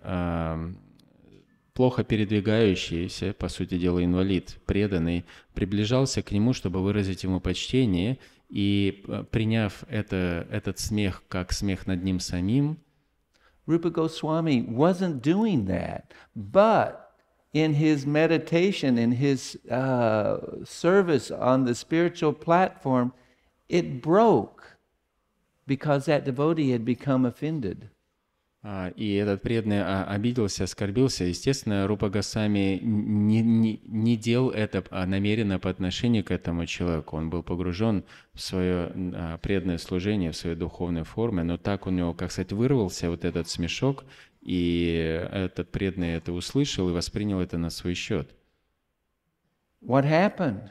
плохо передвигающийся, по сути дела инвалид, преданный, приближался к нему, чтобы выразить ему почтение, и э, приняв это, этот смех как смех над ним самим, Rupa Goswami wasn't doing that, but in his meditation, in his uh, service on the spiritual platform, it broke because that devotee had become offended. А, и этот преданный а, обиделся, оскорбился. Естественно, Рупа Гасами не, не, не делал это а намеренно по отношению к этому человеку. Он был погружен в свое преданное служение, в свою духовную форму. но так у него, как сказать, вырвался вот этот смешок, и этот преданный это услышал и воспринял это на свой счет. What happened?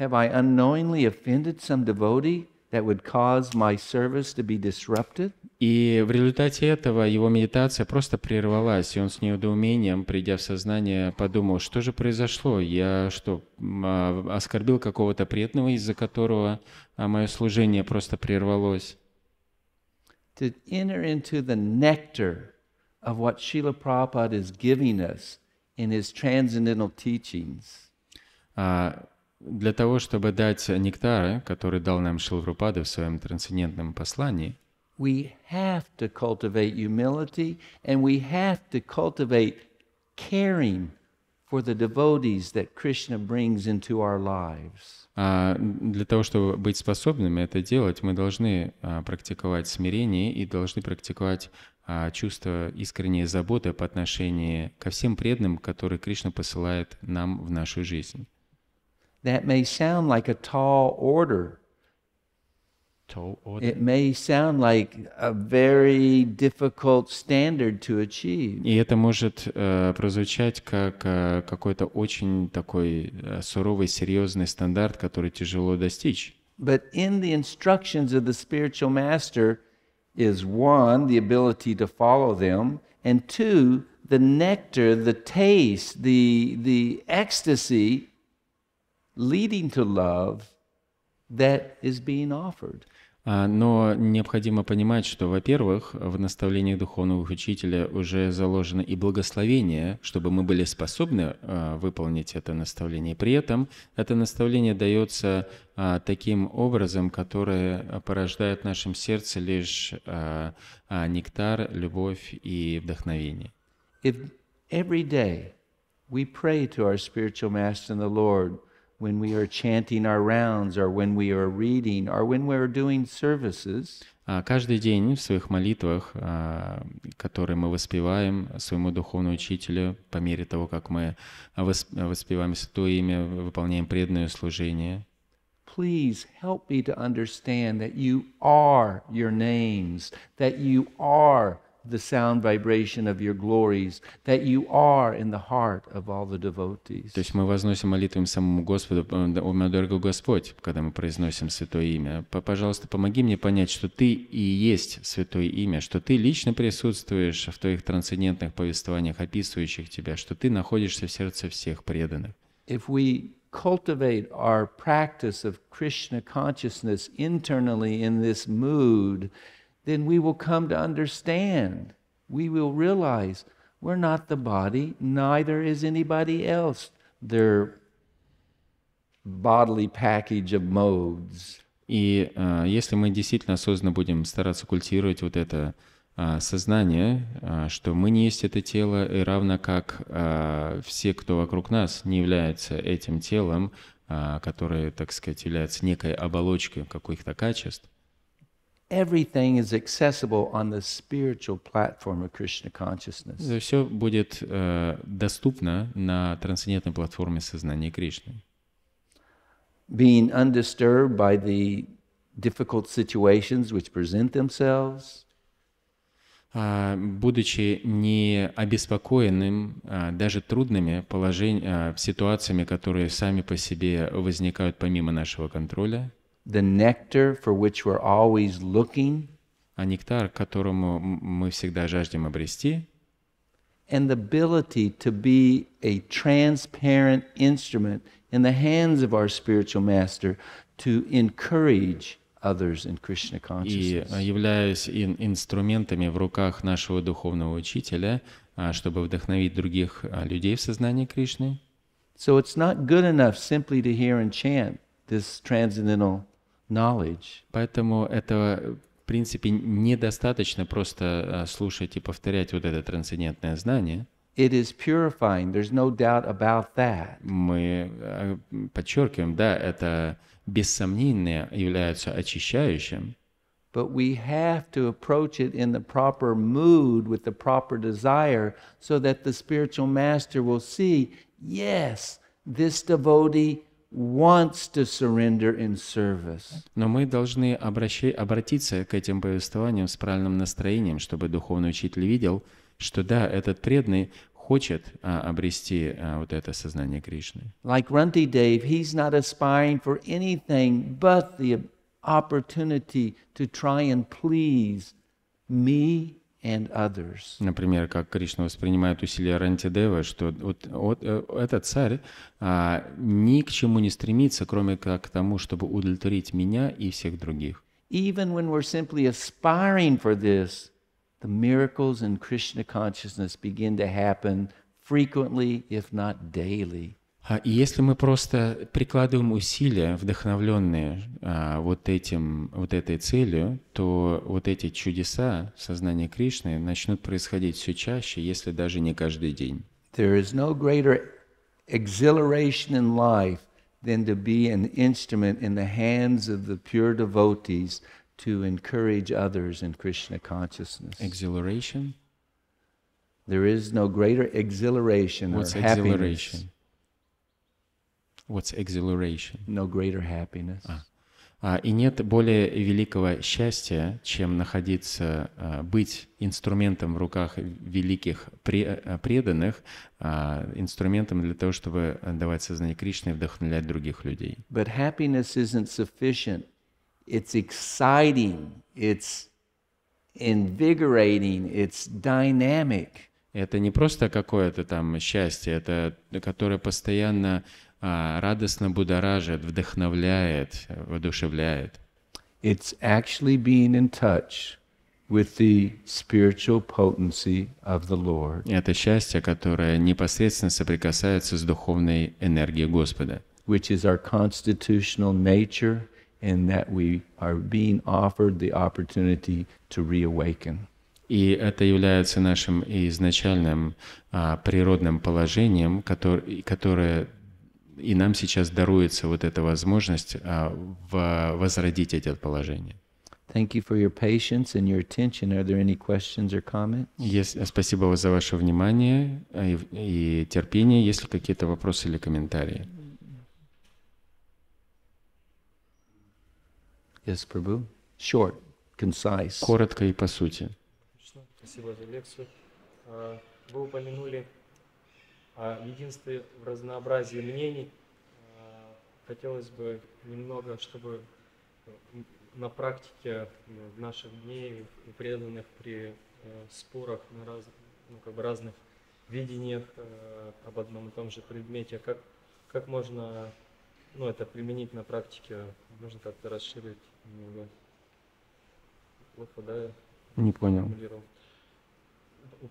Have I unknowingly offended some devotee? that would cause my service to be disrupted. И в результате этого его медитация просто прервалась, и он с неудоумением, придя в сознание, подумал, что же произошло? Я что, а, оскорбил какого-то преданного, из-за которого а, мое служение просто прервалось? Для того, чтобы дать нектар, который дал нам Шилрупада в своем трансцендентном послании, we have to cultivate humility and we have to cultivate caring for the devotees that Krishna brings into our lives. А для того, чтобы быть способными это делать, мы должны а, практиковать смирение и должны практиковать а, чувство искренней заботы по отношению ко всем преданным, которые Кришна посылает нам в нашу жизнь. That may sound like a tall order. Tall order. It may sound like a very difficult standard to achieve. И это может э, прозвучать как э, какой-то очень такой э, суровый, серьезный стандарт, который тяжело достичь. But in the instructions of the spiritual master is one, the ability to follow them, and two, the nectar, the taste, the, the ecstasy leading to love that is being offered. А, но необходимо понимать, что, во-первых, в наставлениях духовного учителя уже заложено и благословение, чтобы мы были способны а, выполнить это наставление. При этом это наставление дается а, таким образом, которое порождает в нашем сердце лишь нектар, любовь и вдохновение. If every day we pray to our spiritual master and the Lord – when we are chanting our rounds or when we are reading or when we are doing services. Каждый день в своих молитвах, которые мы воспеваем своему духовному учителю, по мере того, как мы воспеваем Святое Имя, выполняем преданное служение. Please help me to understand that you are your names, that you are the sound vibration of your glories, that you are in the heart of all the devotees. То есть мы возносим молитву им самому Господу, э, о мой дорогой Господь, когда мы произносим Святое Имя. Пожалуйста, помоги мне понять, что Ты и есть Святое Имя, что Ты лично присутствуешь в Твоих трансцендентных повествованиях, описывающих Тебя, что Ты находишься в сердце всех преданных. If we cultivate our practice of Krishna consciousness internally in this mood, then we will come to understand. We will realize we're not the body, neither is anybody else their bodily package of modes. И э, если мы действительно осознанно будем стараться культивировать вот это э, сознание, э, что мы не есть это тело, и равно как э, все, кто вокруг нас, не являются этим телом, э, которое, так сказать, является некой оболочкой каких-то качеств, Everything is accessible on the spiritual platform of Krishna consciousness. Все будет э, доступно на трансцендентной платформе сознания Кришны. Being undisturbed by the difficult situations which present themselves. Uh, будучи не обеспокоенным uh, даже трудными положениями, uh, а, ситуациями, которые сами по себе возникают помимо нашего контроля. the nectar for which we're always looking, а нектар, которому мы всегда жаждем обрести, and the ability to be a transparent instrument in the hands of our spiritual master to encourage others in Krishna consciousness. И э, являясь инструментами в руках нашего духовного учителя, чтобы вдохновить других людей в сознании Кришны. So it's not good enough simply to hear and chant this transcendental knowledge. Поэтому это, в принципе, недостаточно просто слушать и повторять вот это трансцендентное знание. It is purifying. There's no doubt about that. Мы подчеркиваем, да, это без сомнения является очищающим. But we have to approach it in the proper mood with the proper desire so that the spiritual master will see, yes, this devotee wants to surrender in service. Но мы должны обращи, обратиться к этим повествованиям с правильным настроением, чтобы духовный учитель видел, что да, этот преданный хочет а, обрести а, вот это сознание Кришны. Like Runti Dave, he's not aspiring for anything but the opportunity to try and please me Например, как Кришна воспринимает усилия Рантидева, что вот, вот э, этот царь а, ни к чему не стремится, кроме как к тому, чтобы удовлетворить меня и всех других. Even when we're simply aspiring for this, the miracles in Krishna consciousness begin to happen frequently, if not daily. И если мы просто прикладываем усилия, вдохновленные а, вот, этим, вот этой целью, то вот эти чудеса сознания Кришны начнут происходить все чаще, если даже не каждый день. There is no greater exhilaration in life than to be an instrument in the hands of the pure devotees to encourage others in Krishna consciousness. Exhilaration? There is no greater exhilaration What's or happiness. exhilaration? happiness What's exhilaration? No greater happiness. А. А, и нет более великого счастья, чем находиться, а, быть инструментом в руках великих а, преданных, а, инструментом для того, чтобы давать сознание Кришны и вдохновлять других людей. But happiness isn't sufficient. It's exciting. It's invigorating. It's dynamic. Это не просто какое-то там счастье, это которое постоянно а, радостно будоражит, вдохновляет, воодушевляет. It's actually being in touch with the spiritual potency of the Lord. Это счастье, которое непосредственно соприкасается с духовной энергией Господа. Which is our constitutional nature and that we are being offered the opportunity to reawaken. И это является нашим изначальным а, природным положением, который, которое и нам сейчас даруется вот эта возможность а, возродить эти положения. Thank you for your patience and your attention. Are there any questions or comments? Yes, э, спасибо за ваше внимание э, и, и терпение. Есть ли какие-то вопросы или комментарии? Yes, Prabhu. Short, concise. Коротко и по сути. Спасибо за лекцию. А, вы упомянули о а единстве в разнообразии мнений. Э, хотелось бы немного, чтобы на практике ну, в наших дней и преданных при э, спорах на раз, ну, как бы разных видениях э, об одном и том же предмете, как, как можно ну, это применить на практике, можно как-то расширить немного. Плохо, да? Не понял.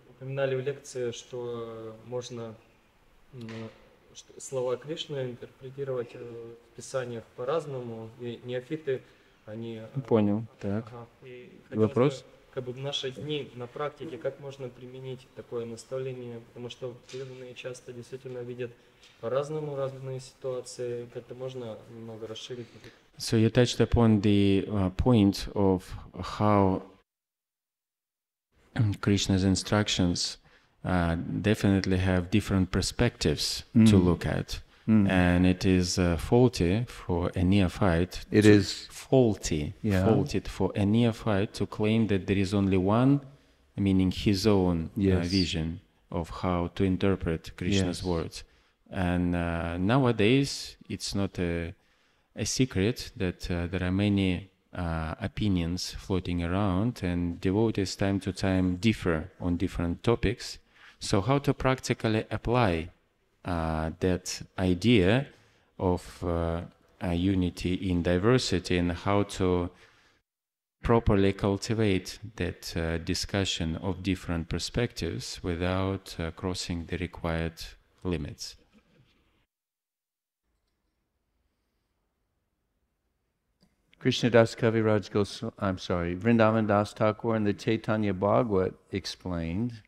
Упоминали в лекции, что можно слова Кришны интерпретировать э, в писаниях по-разному. И неофиты, они... Э, Понял, так. Ага. И Вопрос? Бы, как бы в наши дни на практике, как можно применить такое наставление, потому что преданные часто действительно видят по-разному разные ситуации, как это можно немного расширить. So you touched upon the uh, point of how Krishna's instructions uh, definitely have different perspectives mm. to look at. Mm. And it is uh, faulty for a neophyte. It is faulty, yeah. faulty for a neophyte to claim that there is only one, meaning his own uh, yes. uh, vision of how to interpret Krishna's yes. words. And uh, nowadays, it's not a, a secret that uh, there are many uh, opinions floating around, and devotees time to time differ on different topics. So how to practically apply uh, that idea of uh, unity in diversity and how to properly cultivate that uh, discussion of different perspectives without uh, crossing the required limits. Krishna Das Kaviraj Goswami, I'm sorry, Vrindavan Das Thakur and the Chaitanya Bhagwat explained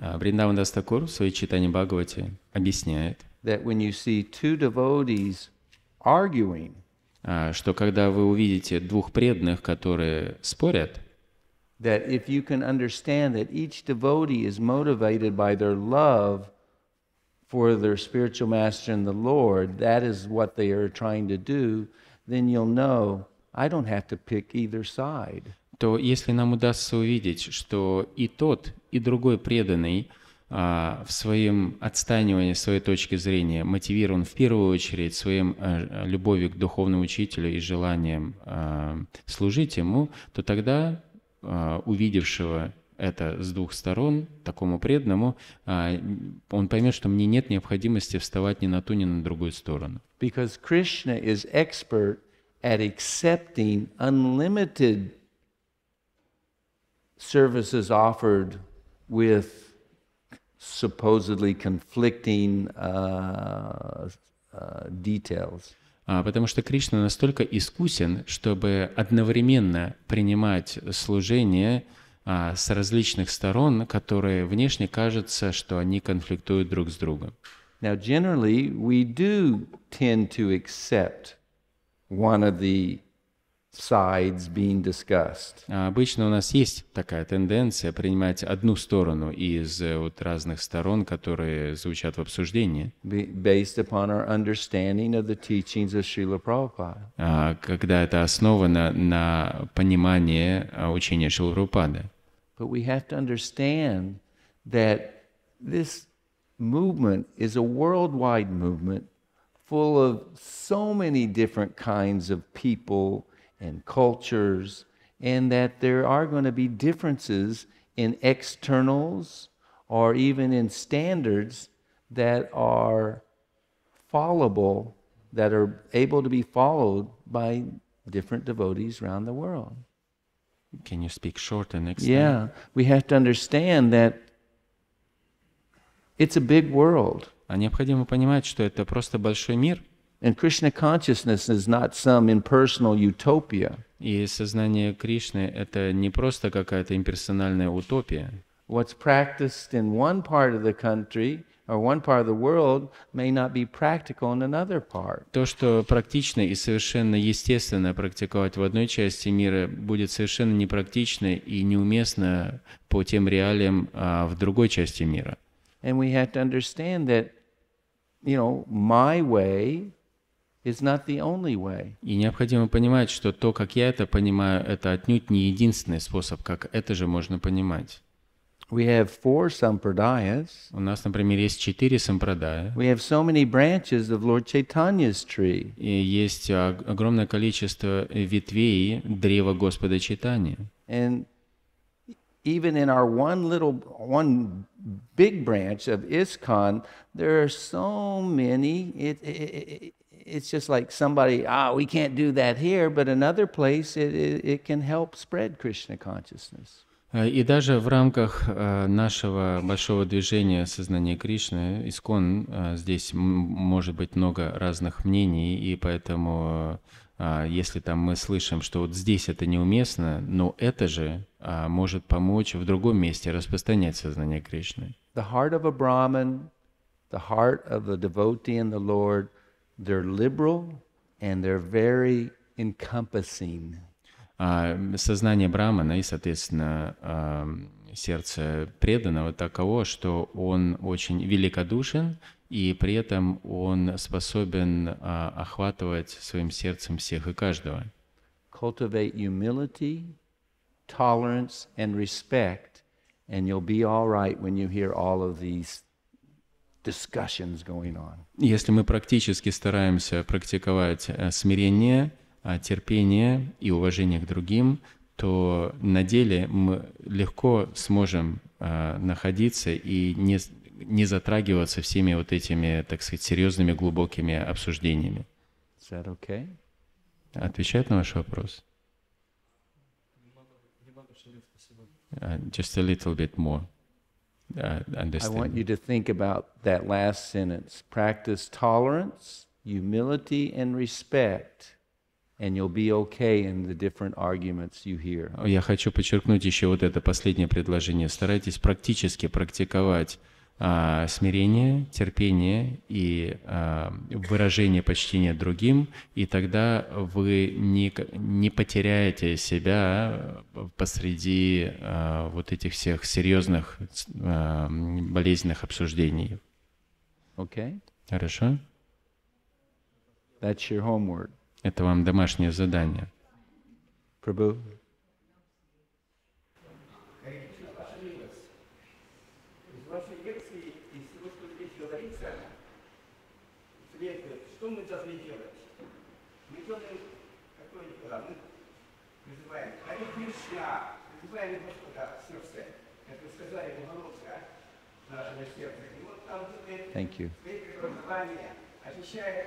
Вриндаван Дастакур в своей читании Бхагавати объясняет, that when you see two devotees arguing, что когда вы увидите двух преданных, которые спорят, that if you can understand that each devotee is motivated by their love for their spiritual master and the Lord, that is what they are trying to do, then you'll know I don't have to pick either side. то если нам удастся увидеть, что и тот, и другой преданный а, в своем отстанивании своей точки зрения мотивирован в первую очередь своим а, любовью к духовному учителю и желанием а, служить ему, то тогда увидевшего это с двух сторон, такому преданному, он поймет, что мне нет необходимости вставать ни на ту, ни на другую сторону. Because Krishna is expert at accepting unlimited services offered with supposedly conflicting uh, uh, details. А, потому что Кришна настолько искусен, чтобы одновременно принимать служение а, с различных сторон, которые внешне кажутся, что они конфликтуют друг с другом. Now, generally, we do tend to accept one of the sides being discussed. Обычно у нас есть такая тенденция принимать одну сторону из э, вот разных сторон, которые звучат в обсуждении. Based upon our understanding of the teachings of Srila Prabhupada. Когда это основано на понимании учения Шрила Прабхупады. But we have to understand that this movement is a worldwide movement full of so many different kinds of people and cultures, and that there are going to be differences in externals or even in standards that are followable, that are able to be followed by different devotees around the world. Can you speak short and explain? Yeah, we have to understand that it's a big world. А необходимо понимать, что это просто большой мир. And Krishna consciousness is not some impersonal utopia. И сознание Кришны — это не просто какая-то имперсональная утопия. What's practiced in one part of the country or one part of the world may not be practical in another part. То, что практично и совершенно естественно практиковать в одной части мира, будет совершенно непрактично и неуместно по тем реалиям а в другой части мира. And we have to understand that, you know, my way И необходимо понимать, что то, как я это понимаю, это отнюдь не единственный способ, как это же можно понимать. We have four sampradayas. У нас, например, есть четыре сампрадая. We have so many branches of Lord Chaitanya's tree. И есть а, огромное количество ветвей древа Господа Чайтаньи. And even in our one little, one big branch of ISKCON, there are so many. It, it, it's just like somebody, ah, we can't do that here, but another place it, it, it can help spread Krishna consciousness. Э, и даже в рамках э, нашего большого движения сознания Кришны, Искон, э, здесь может быть много разных мнений, и поэтому если там мы слышим, что вот здесь это неуместно, но это же может помочь в другом месте распространять сознание Кришны. The heart of a Brahmin, the heart of the devotee in the Lord – They're liberal and they're very encompassing. А, сознание Брамана и, соответственно, а, сердце преданного таково, что он очень великодушен, и при этом он способен а, охватывать своим сердцем всех и каждого. Cultivate если мы практически стараемся практиковать э, смирение, э, терпение и уважение к другим, то на деле мы легко сможем э, находиться и не, не затрагиваться всеми вот этими, так сказать, серьезными глубокими обсуждениями. Is that Okay? Отвечает на ваш вопрос? Uh, just a little bit more. uh, understand. I want you to think about that last sentence. Practice tolerance, humility, and respect. And you'll be okay in the different arguments you hear. Я хочу подчеркнуть еще вот это последнее предложение. Старайтесь практически практиковать а, смирение, терпение и а, выражение почтения другим, и тогда вы не, не потеряете себя посреди а, вот этих всех серьезных а, болезненных обсуждений. Okay. Хорошо? That's your homework. Это вам домашнее задание. Prabhu, что мы должны делать? Мы делаем такое дело. Мы называем Хари Кришна, называем Господа сердце. Как вы сказали, уголовка наша на сердце. И вот там делает Thank you. очищает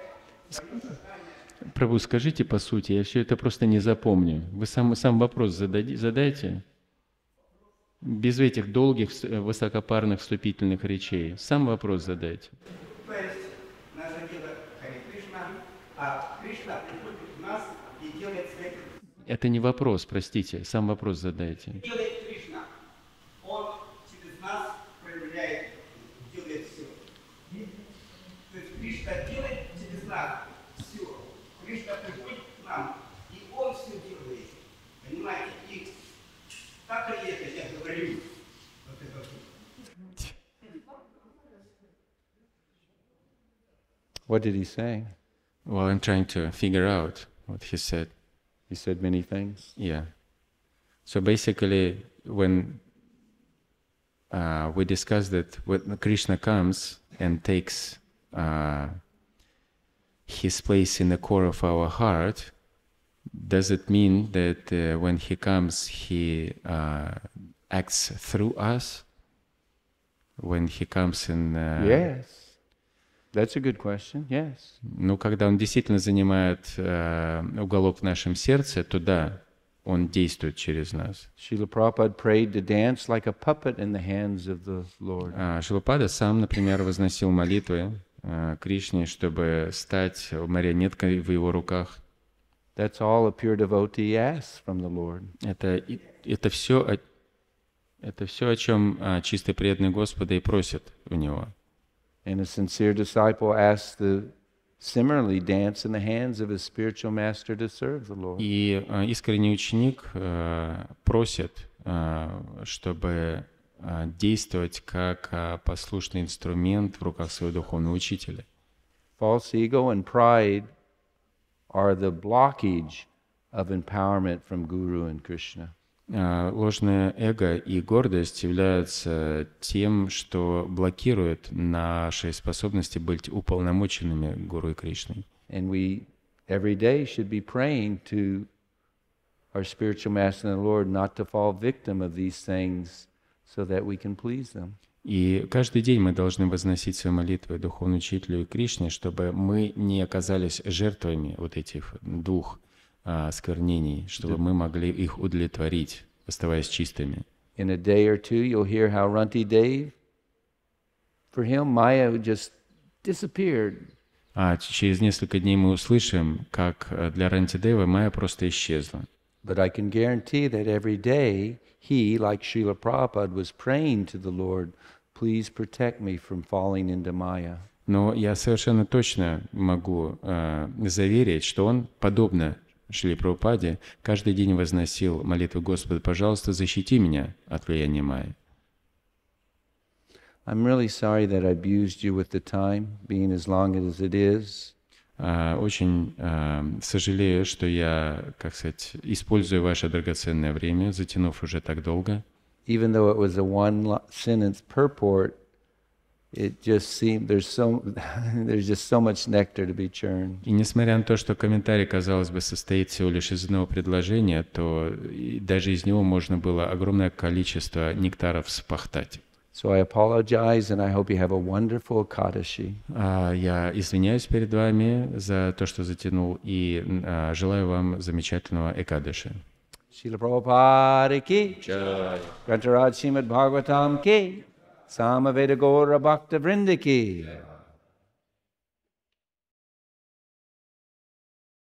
Прабу, скажите по сути, я все это просто не запомню. Вы сам, сам вопрос задади, задайте. Без этих долгих, э, высокопарных, вступительных речей. Сам вопрос задайте. Это не вопрос, простите, сам вопрос задайте. What did he say? Well, I'm trying to figure out what he said. He said many things. Yeah. So basically, when uh, we discussed that when Krishna comes and takes uh, his place in the core of our heart, does it mean that uh, when he comes, he uh, acts through us? When he comes in. Uh, yes That's a good question. Yes. Ну, когда он действительно занимает э, уголок в нашем сердце, то да, он действует через нас. Шила сам, например, возносил молитвы э, Кришне, чтобы стать марионеткой в его руках. That's all a pure devotee asks from the Lord. Это, это, все, это все, о чем а, чистый преданный Господа и просит у него. And a sincere disciple asks the similarly dance in the hands of his spiritual master to serve the Lord. И э, искренний ученик э, просит, э, чтобы действовать как послушный инструмент в руках своего духовного учителя. False ego and pride are the blockage of empowerment from Guru and Krishna. Э, ложное эго и гордость являются тем, что блокирует наши способности быть уполномоченными Гуру и Кришной. And we every day should be praying to our spiritual master and Lord not to fall victim of these things so that we can please them. И каждый день мы должны возносить свои молитвы Духовному Учителю и Кришне, чтобы мы не оказались жертвами вот этих двух осквернений, чтобы мы могли их удовлетворить, оставаясь чистыми. In a day or two, you'll hear how Runti Dave, for him, Maya just disappeared. А через несколько дней мы услышим, как для Ранти Дева Майя просто исчезла. But I can guarantee that every day he, like Srila Prabhupada, was praying to the Lord, please protect me from falling into Maya. Но я совершенно точно могу э, заверить, что он, подобно Шли Прабхупаде каждый день возносил молитву Господа, пожалуйста, защити меня от влияния Майи. I'm really sorry that I abused you with the time, being as long as it is. А, очень а, сожалею, что я, как сказать, использую ваше драгоценное время, затянув уже так долго. Even though it was a one sentence purport, и несмотря на то, что комментарий, казалось бы, состоит всего лишь из одного предложения, то даже из него можно было огромное количество нектаров спахтать. So I apologize and I hope you have a wonderful Kadashi. А, я извиняюсь перед вами за то, что затянул, и а, желаю вам замечательного Экадыши. Шила Прабхупада ки. Гранта Радж Бхагаватам ки. Samaveda Gaura Bhakta Vrindiki.